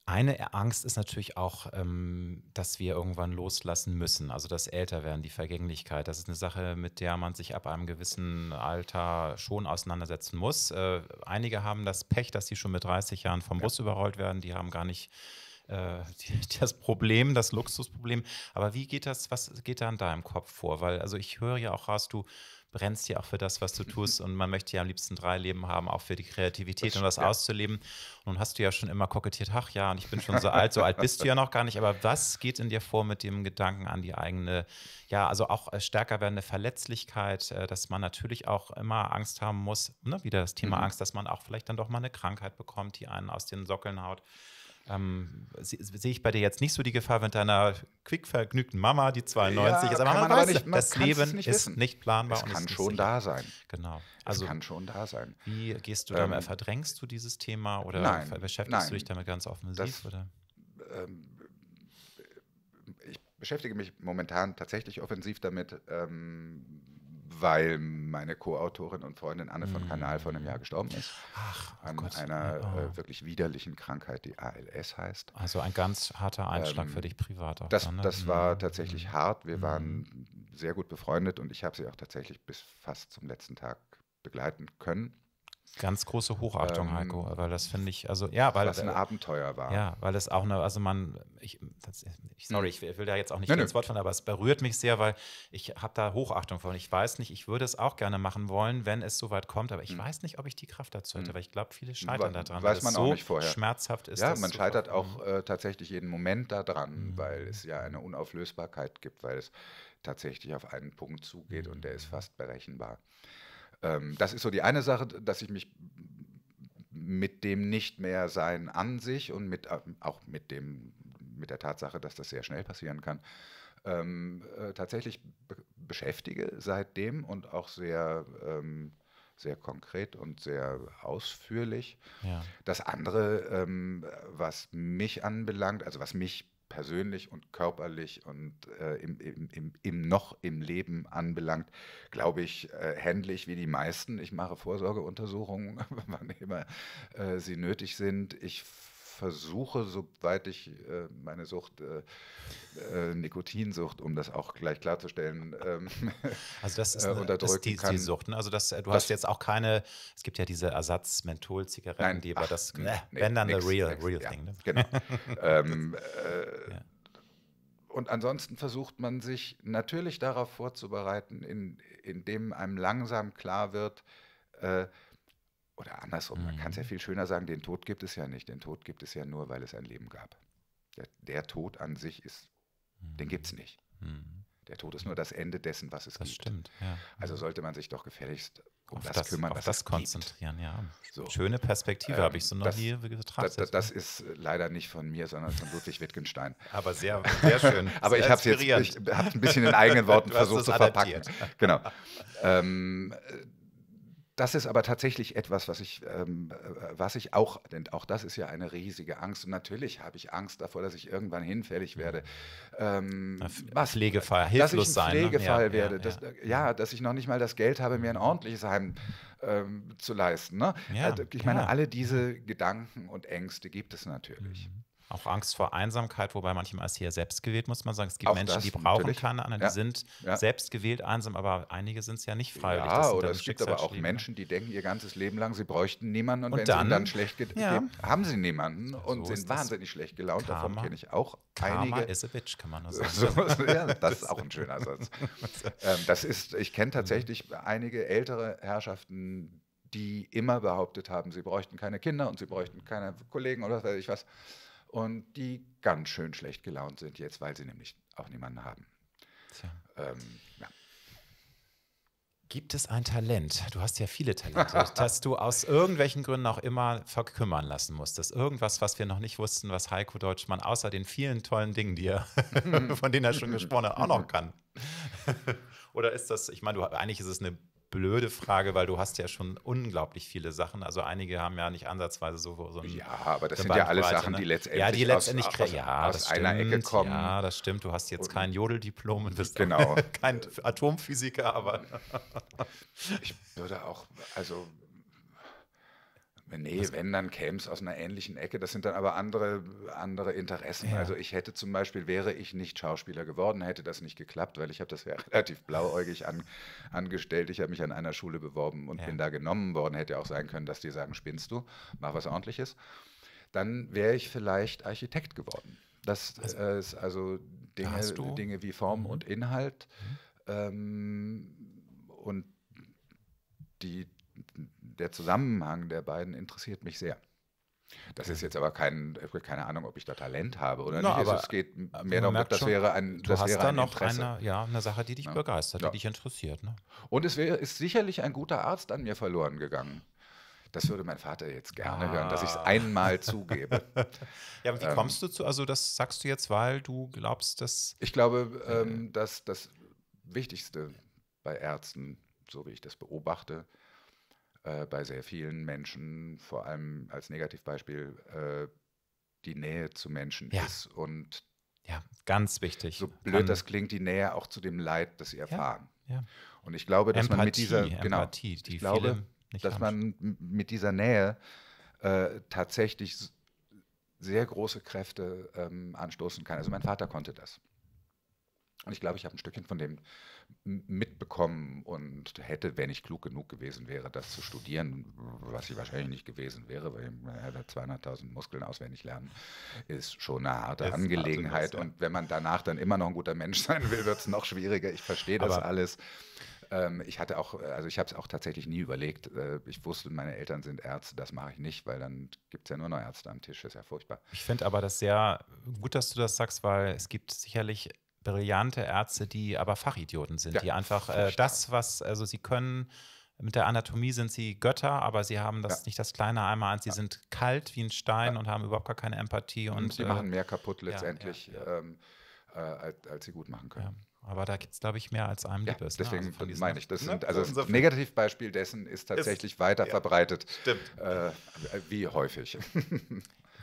eine e-, Angst ist natürlich auch, ähm, dass wir irgendwann loslassen müssen, also das Älterwerden, die Vergänglichkeit. Das ist eine Sache, mit der man sich ab einem gewissen Alter schon auseinandersetzen muss. Äh, einige haben das Pech, dass sie schon mit 30 Jahren vom Bus überrollt werden. Die haben gar nicht äh, das Problem, das Luxusproblem. Aber wie geht das, was geht da in deinem Kopf vor? Weil, also ich höre ja auch raus, du brennst ja auch für das, was du mhm. tust und man möchte ja am liebsten drei Leben haben, auch für die Kreativität das und das ja. auszuleben. nun hast du ja schon immer kokettiert, ach ja, und ich bin schon so alt, so alt bist du ja noch gar nicht, aber was geht in dir vor mit dem Gedanken an die eigene, ja, also auch äh, stärker werdende Verletzlichkeit, äh, dass man natürlich auch immer Angst haben muss, ne? wieder das Thema mhm. Angst, dass man auch vielleicht dann doch mal eine Krankheit bekommt, die einen aus den Sockeln haut. Ähm, Sehe seh ich bei dir jetzt nicht so die Gefahr wenn deiner quickvergnügten Mama, die 92 ja, ist, aber man, man weiß, aber nicht, man das Leben nicht ist wissen. nicht planbar. Es und kann schon da sein. Genau. Also, es kann schon da sein. Wie gehst du ähm, damit, verdrängst du dieses Thema oder nein, beschäftigst nein, du dich damit ganz offensiv? Das, oder? Ähm, ich beschäftige mich momentan tatsächlich offensiv damit, ähm, weil meine Co-Autorin und Freundin Anne von Kanal vor einem mm. Jahr gestorben ist. Ach, oh an Gott. einer ja. Oh. äh, wirklich widerlichen Krankheit, die ALS heißt. Also ein ganz harter Einschlag ähm, für dich privat auch. Das, dann, ne? das mm. war tatsächlich mhm. hart. Wir mhm. waren sehr gut befreundet und ich habe sie auch tatsächlich bis fast zum letzten Tag begleiten können. Ganz große Hochachtung, ähm, Heiko, weil das finde ich, also ja, weil das ein Abenteuer war. Ja, weil es auch eine, also man, ich, das, ich sorry, hm. ich, will da jetzt auch nicht nee, ins Wort fallen, aber es berührt mich sehr, weil ich habe da Hochachtung vor. Und ich weiß nicht, ich würde es auch gerne machen wollen, wenn es soweit kommt, aber ich hm. weiß nicht, ob ich die Kraft dazu hätte, hm. weil ich glaube, viele scheitern We daran. Weiß man so auch nicht vorher. Schmerzhaft ist. Ja, man so scheitert auch hm. äh, tatsächlich jeden Moment daran, mhm. weil es ja eine Unauflösbarkeit gibt, weil es tatsächlich auf einen Punkt zugeht und der ist fast berechenbar. Ähm, das ist so die eine Sache, dass ich mich mit dem nicht mehr sein an sich und mit, ähm, auch mit, dem, mit der Tatsache, dass das sehr schnell passieren kann, ähm, äh, tatsächlich beschäftige seitdem und auch sehr, ähm, sehr konkret und sehr ausführlich. Ja. Das andere, ähm, was mich anbelangt, also was mich persönlich und körperlich und äh, im, im, im, im, noch im Leben anbelangt, glaube ich, äh, händlich wie die meisten. Ich mache Vorsorgeuntersuchungen, wann immer äh, sie nötig sind. Ich versuche, soweit ich äh, meine Sucht, äh, äh, Nikotinsucht, um das auch gleich klarzustellen, ähm, also das ist äh, eine, unterdrücken das die, kann. Die Sucht, ne? Also das, du das, hast jetzt auch keine, es gibt ja diese Ersatz-Menthol-Zigaretten, die aber das, ne, wenn dann nix, the real, nix, real ja, thing. Ne? Genau. ähm, äh, ja. Und ansonsten versucht man sich natürlich darauf vorzubereiten, in, indem einem langsam klar wird, oder andersrum, mhm. man kann es ja viel schöner sagen, den Tod gibt es ja nicht. Den Tod gibt es ja nur, weil es ein Leben gab. Der, der Tod an sich ist, mhm. den gibt es nicht. Mhm. Der Tod ist nur das Ende dessen, was es das gibt. Stimmt, ja. Also sollte man sich doch gefälligst um auf das, das kümmern, auf was das es konzentrieren, gibt. ja. So. Schöne Perspektive ähm, habe ich so noch ähm, nie getragen. Das, das, ne? ist äh, leider nicht von mir, sondern von Ludwig Wittgenstein. Aber sehr, sehr schön. Aber sehr ich habe es jetzt ich ein bisschen in eigenen Worten versucht zu adaptiert. verpacken. Genau. Ähm, äh, das ist aber tatsächlich etwas, was ich, ähm, äh, was ich auch, denn auch das ist ja eine riesige Angst. Und natürlich habe ich Angst davor, dass ich irgendwann hinfällig mhm. werde. Ähm, was, Pflegefall, hilflos sein. Dass ich ein ne? Pflegefall ne? werde. Ja, dass, ja. Äh, ja, dass ich noch nicht mal das Geld habe, mir ein ordentliches Heim ähm, zu leisten. Ne? Ja, also, ich meine, alle diese mhm. Gedanken und Ängste gibt es natürlich. Mhm. Auch Angst vor Einsamkeit, wobei manchmal ist hier selbst gewählt, muss man sagen. Es gibt auch Menschen, das, die brauchen natürlich. keine anderen, ja. die sind ja. selbst gewählt einsam, aber einige sind es ja nicht freiwillig. Ja, oder es gibt aber auch ne? Menschen, die denken ihr ganzes Leben lang, sie bräuchten niemanden und, und wenn dann, sie dann schlecht geht, ja. haben sie niemanden so und sind wahnsinnig schlecht gelaunt. Karma, Davon kenne ich auch einige. Karma is a bitch, kann man nur sagen. so, ja, das ist auch ein schöner Satz. ähm, das ist, ich kenne mhm. tatsächlich einige ältere Herrschaften, die immer behauptet haben, sie bräuchten keine Kinder und sie bräuchten keine Kollegen oder was weiß ich was und die ganz schön schlecht gelaunt sind jetzt, weil sie nämlich auch niemanden haben. Ähm, ja. Gibt es ein Talent? Du hast ja viele Talente, dass du aus irgendwelchen Gründen auch immer verkümmern lassen musstest. Irgendwas, was wir noch nicht wussten, was Heiko Deutschmann außer den vielen tollen Dingen, die er, von denen er schon gesprochen hat, auch noch kann. Oder ist das, ich meine, du, eigentlich ist es eine blöde Frage, weil du hast ja schon unglaublich viele Sachen. Also einige haben ja nicht ansatzweise so, so einen, Ja, aber das so sind ja alle Sachen, ne? die letztendlich, ja, die letztendlich aus, aus, ja, aus einer stimmt. Ecke kommen. Ja, das stimmt. Du hast jetzt und kein Jodeldiplom und bist genau. kein Atomphysiker, aber... ich würde auch, also Nee, Was? wenn, dann käme es aus einer ähnlichen Ecke. Das sind dann aber andere, andere Interessen. Ja. Also ich hätte zum Beispiel, wäre ich nicht Schauspieler geworden, hätte das nicht geklappt, weil ich habe das ja relativ blauäugig an, angestellt. Ich habe mich an einer Schule beworben und ja. bin da genommen worden. Hätte ja auch sein können, dass die sagen, spinnst du, mach was ordentliches. Dann wäre ich vielleicht Architekt geworden. Das also, äh, ist also Dinge, Dinge wie Form mhm. und Inhalt. Mhm. Ähm, und die der Zusammenhang der beiden interessiert mich sehr. Das ist jetzt aber kein, keine Ahnung, ob ich da Talent habe oder no, nicht. Also es geht mehr darum, das schon, wäre ein das Du hast da ein noch eine, ja, eine Sache, die dich ja. begeistert, ja. die dich interessiert. Ne? Und es wäre, ist sicherlich ein guter Arzt an mir verloren gegangen. Das würde mein Vater jetzt gerne ah. hören, dass ich es ah. einmal zugebe. Ja, aber wie ähm, kommst du zu, also das sagst du jetzt, weil du glaubst, dass... Ich glaube, äh, ähm, dass das Wichtigste bei Ärzten, so wie ich das beobachte, äh, bei sehr vielen Menschen, vor allem als Negativbeispiel, äh, die Nähe zu Menschen ja. ist. Und ja, ganz wichtig. So blöd Kann, ähm, das klingt, die Nähe auch zu dem Leid, das sie erfahren. Ja, ja. Und ich glaube, dass Empathie, man mit dieser genau, Empathie, die ich glaube, dass man mit dieser Nähe äh, tatsächlich sehr große Kräfte ähm, anstoßen kann. Also mein Vater konnte das. Und ich glaube, ich habe ein Stückchen von dem mitbekommen und hätte, wenn ich klug genug gewesen wäre, das zu studieren, was ich wahrscheinlich nicht gewesen wäre, weil naja, 200.000 Muskeln auswendig lernen ist schon eine harte es Angelegenheit. Harte, und wenn man danach dann immer noch ein guter Mensch sein will, wird es noch schwieriger. Ich verstehe das Aber alles ähm, ich hatte auch, also ich habe es auch tatsächlich nie überlegt. Äh, ich wusste, meine Eltern sind Ärzte, das mache ich nicht, weil dann gibt es ja nur noch Ärzte am Tisch, das ist ja furchtbar. Ich finde aber das sehr gut, dass du das sagst, weil es gibt sicherlich brillante Ärzte, die aber Fachidioten sind, ja, die einfach äh, das, was, also sie können, mit der Anatomie sind sie Götter, aber sie haben das ja. nicht das kleine einmal eins. Sie ja. sind kalt wie ein Stein und haben überhaupt gar keine Empathie. Und, mhm. und sie äh, machen mehr kaputt letztendlich, ähm, äh, als, als, sie gut machen können. Aber da gibt es, glaube ich, mehr als einem ja, Liebes. Ne, deswegen ne? also meine ich, das ne, sind, also das Negativbeispiel dessen ist tatsächlich ist, weiter ja, verbreitet. Stimmt. Äh, wie häufig.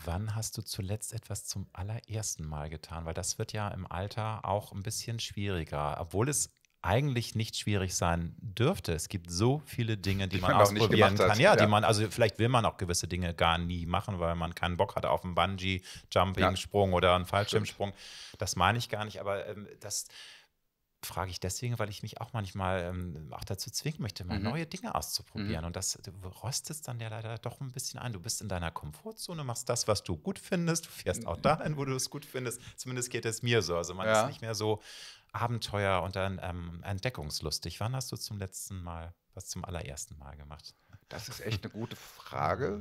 Wann hast du zuletzt etwas zum allerersten Mal getan? Weil das wird ja im Alter auch ein bisschen schwieriger, obwohl es eigentlich nicht schwierig sein dürfte. Es gibt so viele Dinge, die, die man, man ausprobieren kann. ja, ja, die man, also vielleicht will man auch gewisse Dinge gar nie machen, weil man keinen Bock hat auf einen Bungee-Jumping-Sprung ja. oder einen Fallschirmsprung. Das meine ich gar nicht, aber ähm, das frage ich deswegen, weil ich mich auch manchmal ähm, auch dazu zwingen möchte, mal mhm. neue Dinge auszuprobieren. Mhm. Und das rostet dann ja leider doch ein bisschen ein. Du bist in deiner Komfortzone, machst das, was du gut findest. Du fährst auch mhm. dahin, wo du es gut findest. Zumindest geht es mir so. Also man ja. ist nicht mehr so Abenteuer und dann ähm, entdeckungslustig. Wann hast du zum letzten Mal was zum allerersten Mal gemacht? Das ist echt eine gute Frage.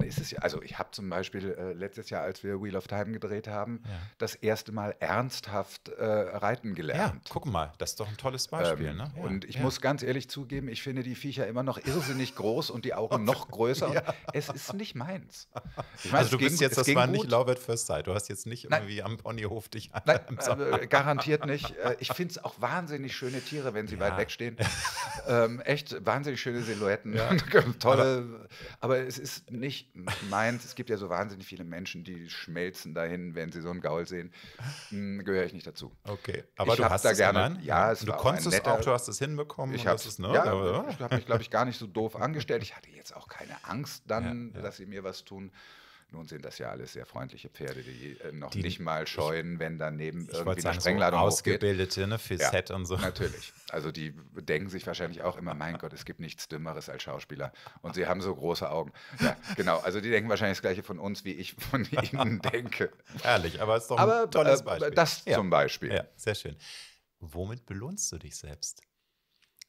Äh, ist es also ich habe zum Beispiel äh, letztes Jahr, als wir Wheel of Time gedreht haben, ja. das erste Mal ernsthaft äh, reiten gelernt. Ja, guck mal, das ist doch ein tolles ähm, Beispiel. Ähm, ne? ja, und ich muss ganz ehrlich zugeben, ich finde die Viecher immer noch irrsinnig groß und die Augen noch größer. es ist nicht meins. Ich mein, also du bist jetzt, das war gut. nicht Laubert First Sight. Du hast jetzt nicht Nein. irgendwie am Ponyhof dich Nein, äh, garantiert nicht. Äh, ich finde es auch wahnsinnig schöne Tiere, wenn sie weit wegstehen. Ähm, echt wahnsinnig schöne Silhouetten. Ja. tolle. Aber, es ist nicht meins. Es gibt ja so wahnsinnig viele Menschen, die schmelzen dahin, wenn sie so einen Gaul sehen. Hm, Gehöre ich nicht dazu. Okay, aber ich du hast da es gerne. Ja, es du konntest es auch, du hast es hinbekommen. Ich habe es, ne? Ja, aber, mich, glaube ich, gar nicht so doof angestellt. Ich hatte jetzt auch keine Angst dann, ja, ja. dass sie mir was tun. Nun sind das ja alles sehr freundliche Pferde, die äh, noch die, nicht mal scheuen, wenn daneben ich irgendwie sagen, eine Sprengladung so ausgebildete, ne, fürs ja, Set und so. Natürlich. Also die denken sich wahrscheinlich auch immer, mein Gott, es gibt nichts Dümmeres als Schauspieler. Und sie haben so große Augen. Ja, genau. Also die denken wahrscheinlich das Gleiche von uns, wie ich von ihnen denke. Ehrlich, aber es ist doch ein äh, tolles Beispiel. Das ja. zum Beispiel. Ja, sehr schön. Womit belohnst du dich selbst?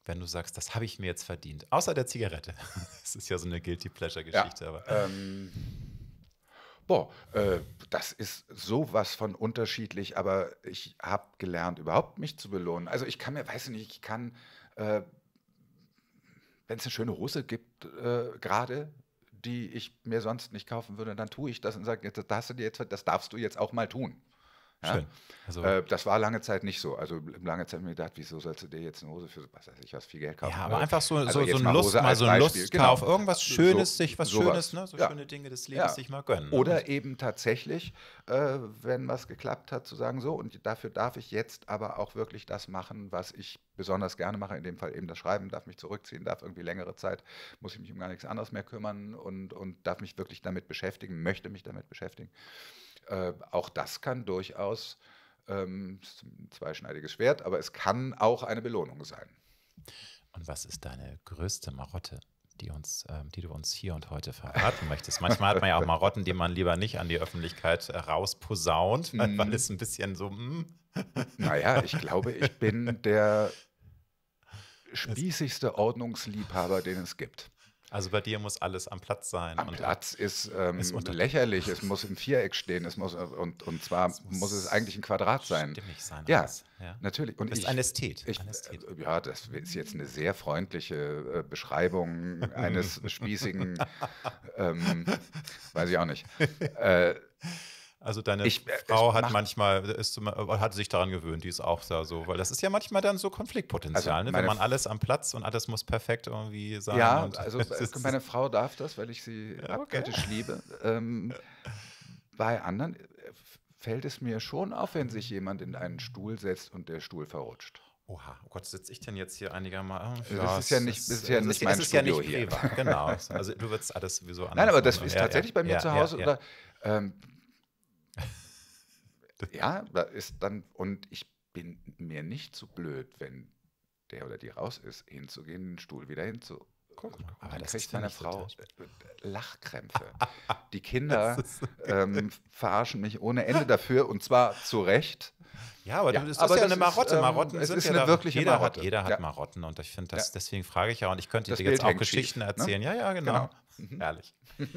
wenn du sagst, das habe ich mir jetzt verdient? Außer der Zigarette. Das ist ja so eine Guilty Pleasure-Geschichte. Ja, aber. Ähm, boah, äh, das ist sowas von unterschiedlich, aber ich habe gelernt, überhaupt mich zu belohnen. Also ich kann mir, weiß nicht, ich kann, äh, wenn es eine schöne Hose gibt, äh, gerade die ich mir sonst nicht kaufen würde, dann tue ich das und sage, das, das, das darfst du jetzt auch mal tun. Ja? Also, äh, das war lange Zeit nicht so. Also lange Zeit habe ich mir gedacht, wieso sollst du dir jetzt eine Hose für was weiß ich was viel Geld kaufen? Ja, aber einfach so, also so, so ein mal Lust, mal so ein Lustkauf, genau. Auf irgendwas Schönes, so, sich was sowas. Schönes, ne? so ja. schöne Dinge des Lebens ja. sich mal gönnen. Ne? Oder ne? eben tatsächlich, äh, wenn was geklappt hat, zu sagen, so und dafür darf ich jetzt aber auch wirklich das machen, was ich besonders gerne mache, in dem Fall eben das Schreiben, darf mich zurückziehen, darf irgendwie längere Zeit, muss ich mich um gar nichts anderes mehr kümmern und, und darf mich wirklich damit beschäftigen, möchte mich damit beschäftigen. Äh, auch das kann durchaus ähm, ein zweischneidiges Schwert, aber es kann auch eine Belohnung sein. Und was ist deine größte Marotte? Die, uns, ähm, die du uns hier und heute verraten möchtest. Manchmal hat man ja auch Marotten, die man lieber nicht an die Öffentlichkeit äh, rausposaunt, weil, mm. weil es ein bisschen so. Mm. Naja, ich glaube, ich bin der spießigste Ordnungsliebhaber, den es gibt. Also bei dir muss alles am Platz sein. Am Platz ist, ähm, ist lächerlich. es muss im Viereck stehen. Es muss, äh, und, und zwar muss, muss, es eigentlich ein Quadrat sein. Stimmig sein. Ja, ja. natürlich. Und du bist ich, ein Ästhet. Ich, ein Ästhet. Äh, ja, das ist jetzt eine sehr freundliche äh, Beschreibung eines spießigen, ähm, weiß ich auch nicht. Äh, also deine ich, äh, Frau hat manchmal, ist, äh, hat sich daran gewöhnt, die ist auch da so, weil das ist ja manchmal dann so Konfliktpotenzial, also ne? wenn man alles am Platz und alles muss perfekt irgendwie sein. Ja, und also äh, meine Frau darf das, weil ich sie ja, okay. liebe. Ähm, bei anderen fällt es mir schon auf, wenn sich jemand in einen Stuhl setzt und der Stuhl verrutscht. Oha, oh Gott, sitze ich denn jetzt hier einigermaßen? Ja, das ist ja also nicht, das ist ja nicht mein ist Studio ja nicht privat, genau. Also du würdest alles wieso anders. Nein, aber das machen. ist tatsächlich ja, bei mir ja, zu Hause. Oder, ähm, ja, da ist dann, und ich bin mir nicht zu so blöd, wenn der oder die raus ist, hinzugehen, den Stuhl wieder hinzu. Guck mal, aber das kriegt meine Frau äh, Lachkrämpfe. die Kinder ähm, verarschen mich ohne Ende dafür und zwar zu Recht. Ja, aber ja, das ist aber ja das eine Marotte. Ist, ähm, Marotten es ist ja eine da, wirkliche jeder Marotte. Hat, jeder hat ja. Marotten und ich finde das, deswegen frage ich ja und ich könnte das dir Bild jetzt auch Geschichten schief, ne? erzählen. Ne? Ja, ja, genau. genau. Mhm. Ehrlich.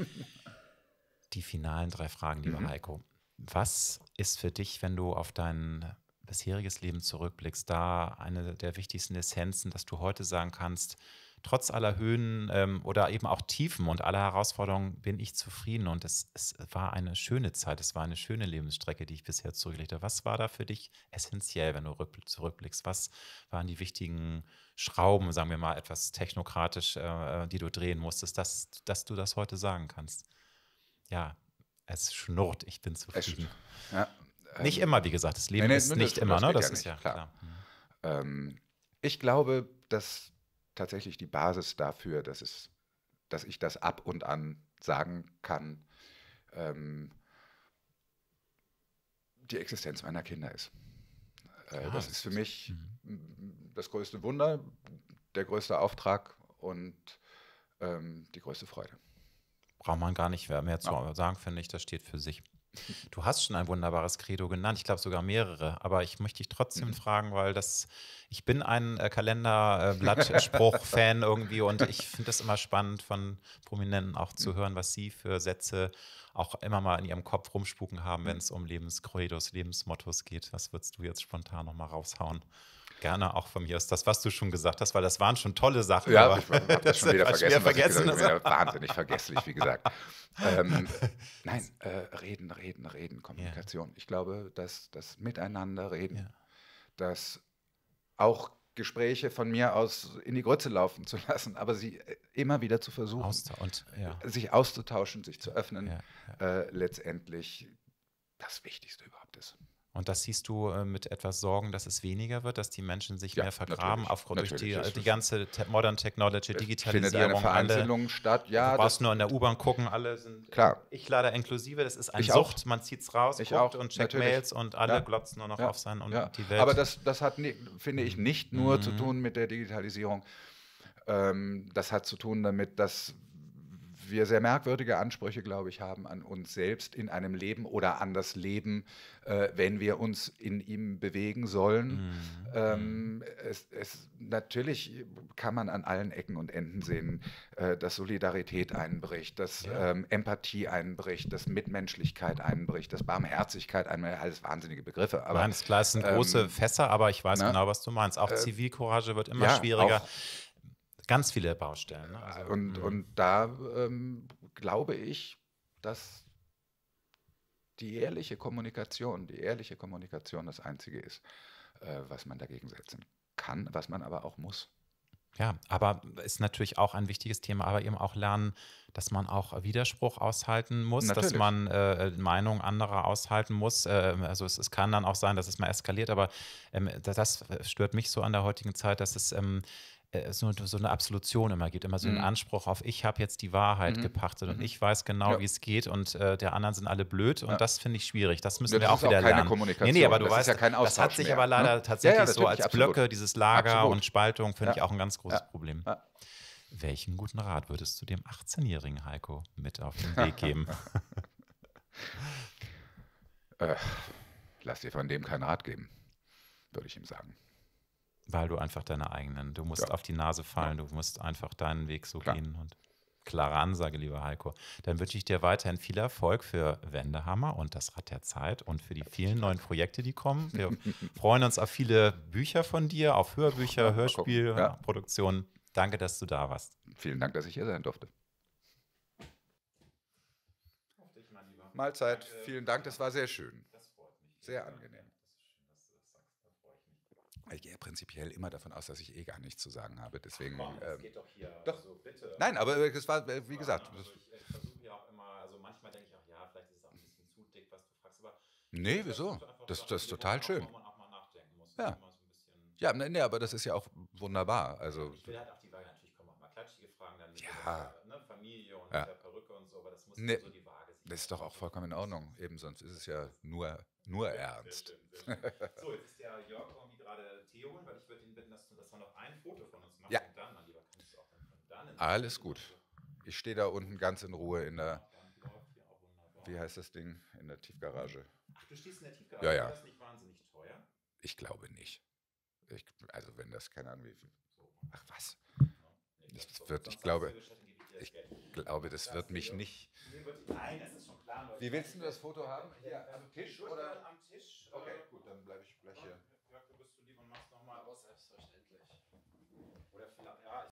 die finalen drei Fragen, lieber mhm. Heiko. Was ist für dich, wenn du auf dein bisheriges Leben zurückblickst, da eine der wichtigsten Essenzen, dass du heute sagen kannst, trotz aller Höhen ähm, oder eben auch Tiefen und aller Herausforderungen bin ich zufrieden und es, es, war eine schöne Zeit, es war eine schöne Lebensstrecke, die ich bisher zurückgelegt habe. Was war da für dich essentiell, wenn du zurückblickst? Was waren die wichtigen Schrauben, sagen wir mal etwas technokratisch, äh, äh, die du drehen musstest, dass, dass du das heute sagen kannst? Ja, es schnurrt, ich bin zufrieden. Ja, ähm, nicht immer, wie gesagt, das Leben nein, nein, ist nicht immer, ne? Das ja ist ja klar. klar. Ähm, ich glaube, dass tatsächlich die Basis dafür, dass, es, dass ich das ab und an sagen kann, ähm, die Existenz meiner Kinder ist. Äh, ah, das ist für mich mhm. das größte Wunder, der größte Auftrag und ähm, die größte Freude braucht man gar nicht mehr zu ja. sagen, finde ich. Das steht für sich. Du hast schon ein wunderbares Credo genannt, ich glaube sogar mehrere, aber ich möchte dich trotzdem mhm. fragen, weil das, ich bin ein äh, Kalenderblattspruch-Fan irgendwie und ich finde es immer spannend, von Prominenten auch zu hören, was sie für Sätze auch immer mal in ihrem Kopf rumspuken haben, wenn mhm. es um Lebenscredos, Lebensmottos geht. Was würdest du jetzt spontan nochmal raushauen? gerne auch von mir aus das, was du schon gesagt hast, weil das waren schon tolle Sachen. Ja, aber ich habe das, das schon wieder vergessen. vergessen ich gesagt, also wahnsinnig vergesslich, wie gesagt. ähm, nein, äh, reden, reden, reden, Kommunikation. Ja. Ich glaube, dass das Miteinander reden, ja. dass auch Gespräche von mir aus in die Grütze laufen zu lassen, aber sie äh, immer wieder zu versuchen, Austa und, ja. sich auszutauschen, sich zu öffnen, äh, letztendlich das Wichtigste überhaupt ist. Und das siehst du äh, mit etwas Sorgen, dass es weniger wird, dass die Menschen sich ja, mehr vergraben, aufgrund durch die, äh, die ganze te Modern Technology, Digitalisierung. Findet eine Vereinzelung alle, statt, ja. Du brauchst nur in der U-Bahn gucken, alle sind. Klar. Ich leider inklusive, das ist eine ich Sucht, auch. man es raus, ich guckt auch. und checkt natürlich. Mails und alle ja. glotzen nur noch ja. auf sein und ja. die Welt. Aber das, das hat, finde ich, nicht nur mhm. zu tun mit der Digitalisierung. Ähm, das hat zu tun damit, dass wir sehr merkwürdige Ansprüche, glaube ich, haben an uns selbst in einem Leben oder an das Leben, äh, wenn wir uns in ihm bewegen sollen. Mhm. Ähm, mhm. es, es, natürlich kann man an allen Ecken und Enden sehen, äh, dass Solidarität einbricht, dass ja. ähm, Empathie einbricht, dass Mitmenschlichkeit einbricht, dass Barmherzigkeit einbricht. Alles wahnsinnige Begriffe. Aber, Nein, ist klar, es sind ähm, große Fässer, aber ich weiß na, ne? genau, was du meinst. Auch äh, Zivilcourage wird immer ja, schwieriger. Auch, Ganz viele Baustellen. Ne? Also, und, hm. und da ähm, glaube ich, dass die ehrliche Kommunikation, die ehrliche Kommunikation das Einzige ist, äh, was man dagegen setzen kann, was man aber auch muss. Ja, aber ist natürlich auch ein wichtiges Thema, aber eben auch lernen, dass man auch Widerspruch aushalten muss, natürlich. dass man äh, Meinungen anderer aushalten muss. Äh, also es, es, kann dann auch sein, dass es mal eskaliert, aber ähm, das, das, stört mich so an der heutigen Zeit, dass es ähm, äh, es nur so, eine Absolution immer gibt, immer so einen mhm. Anspruch auf, ich habe jetzt die Wahrheit mhm. gepachtet und mhm. ich weiß genau, ja. wie es geht und äh, der anderen sind alle blöd und ja. das finde ich schwierig. Das müssen das wir auch wieder auch keine lernen. Kommunikation. Nee, nee, aber du das weißt, ja kein das hat sich mehr, aber leider ne? tatsächlich ja, so als absolut. Blöcke, dieses Lager absolut. und Spaltung finde ich auch ein ganz großes Problem. Welchen guten Rat würdest du dem 18-jährigen Heiko mit auf den Weg geben? äh, lass dir von dem keinen Rat geben, würde ich ihm sagen. Weil du einfach deine eigenen, du musst ja. auf die Nase fallen, ja. du musst einfach deinen Weg so Klar. gehen und klare Ansage, lieber Heiko. Dann wünsche ich dir weiterhin viel Erfolg für Wendehammer und das Rad der Zeit und für die vielen neuen Projekte, die kommen. Wir freuen uns auf viele Bücher von dir, auf Hörbücher, Hörspielproduktionen. Ja. Danke, dass du da warst. Vielen Dank, dass ich hier sein durfte. Auf dich, mein lieber. Mahlzeit, vielen Dank, das war sehr schön. Das freut mich. Sehr angenehm. Ich gehe prinzipiell immer davon aus, dass ich eh gar nichts zu sagen habe. Deswegen. Ach, Mann, das ähm, geht doch hier. Doch. Also bitte. Nein, aber äh, es war, äh, wie gesagt. Also ich, ich versuche ja auch immer, also manchmal denke ich auch, ja, vielleicht ist es auch ein bisschen zu dick, was du fragst. Aber nee, wieso? Das, das, ist total schön. wo man auch mal nachdenken muss. Ja. ja, nee, nee, aber das ist ja auch wunderbar. Also, ich will halt auch die Wahl natürlich kommen, auch mal klatschige Fragen, dann mit ja. der, äh, ne, Familie und ja. der Perücke und so, aber das muss nee. so die Waage das ist doch auch vollkommen in Ordnung. Eben, sonst ist es ja nur, nur ernst. Sehr schön, sehr schön. So, jetzt ist der Jörg irgendwie gerade Tee holen, weil ich würde ihn bitten, dass, dass er noch ein Foto von uns macht. Ja. Und dann, mein Lieber, kannst es auch dann, dann Alles gut. Ich stehe da unten ganz in Ruhe in der, wie heißt das Ding, in der Tiefgarage. Ach, du stehst in der Tiefgarage? Ja, ja. Ist das nicht wahnsinnig teuer? Ich glaube nicht. Ich, also wenn das, keine Ahnung, wie viel. Ach was. Ich, das wird, ich glaube ich glaube, das, wird mich nicht. Nein, das ist schon klar. Leute. Wie willst du das Foto haben? Hier ähm, am Tisch oder? Am Tisch. Äh, okay, gut, dann bleibe ich gleich hier. Ja, du bist du lieb und machst nochmal. Aber selbstverständlich. Oder vielleicht, ja,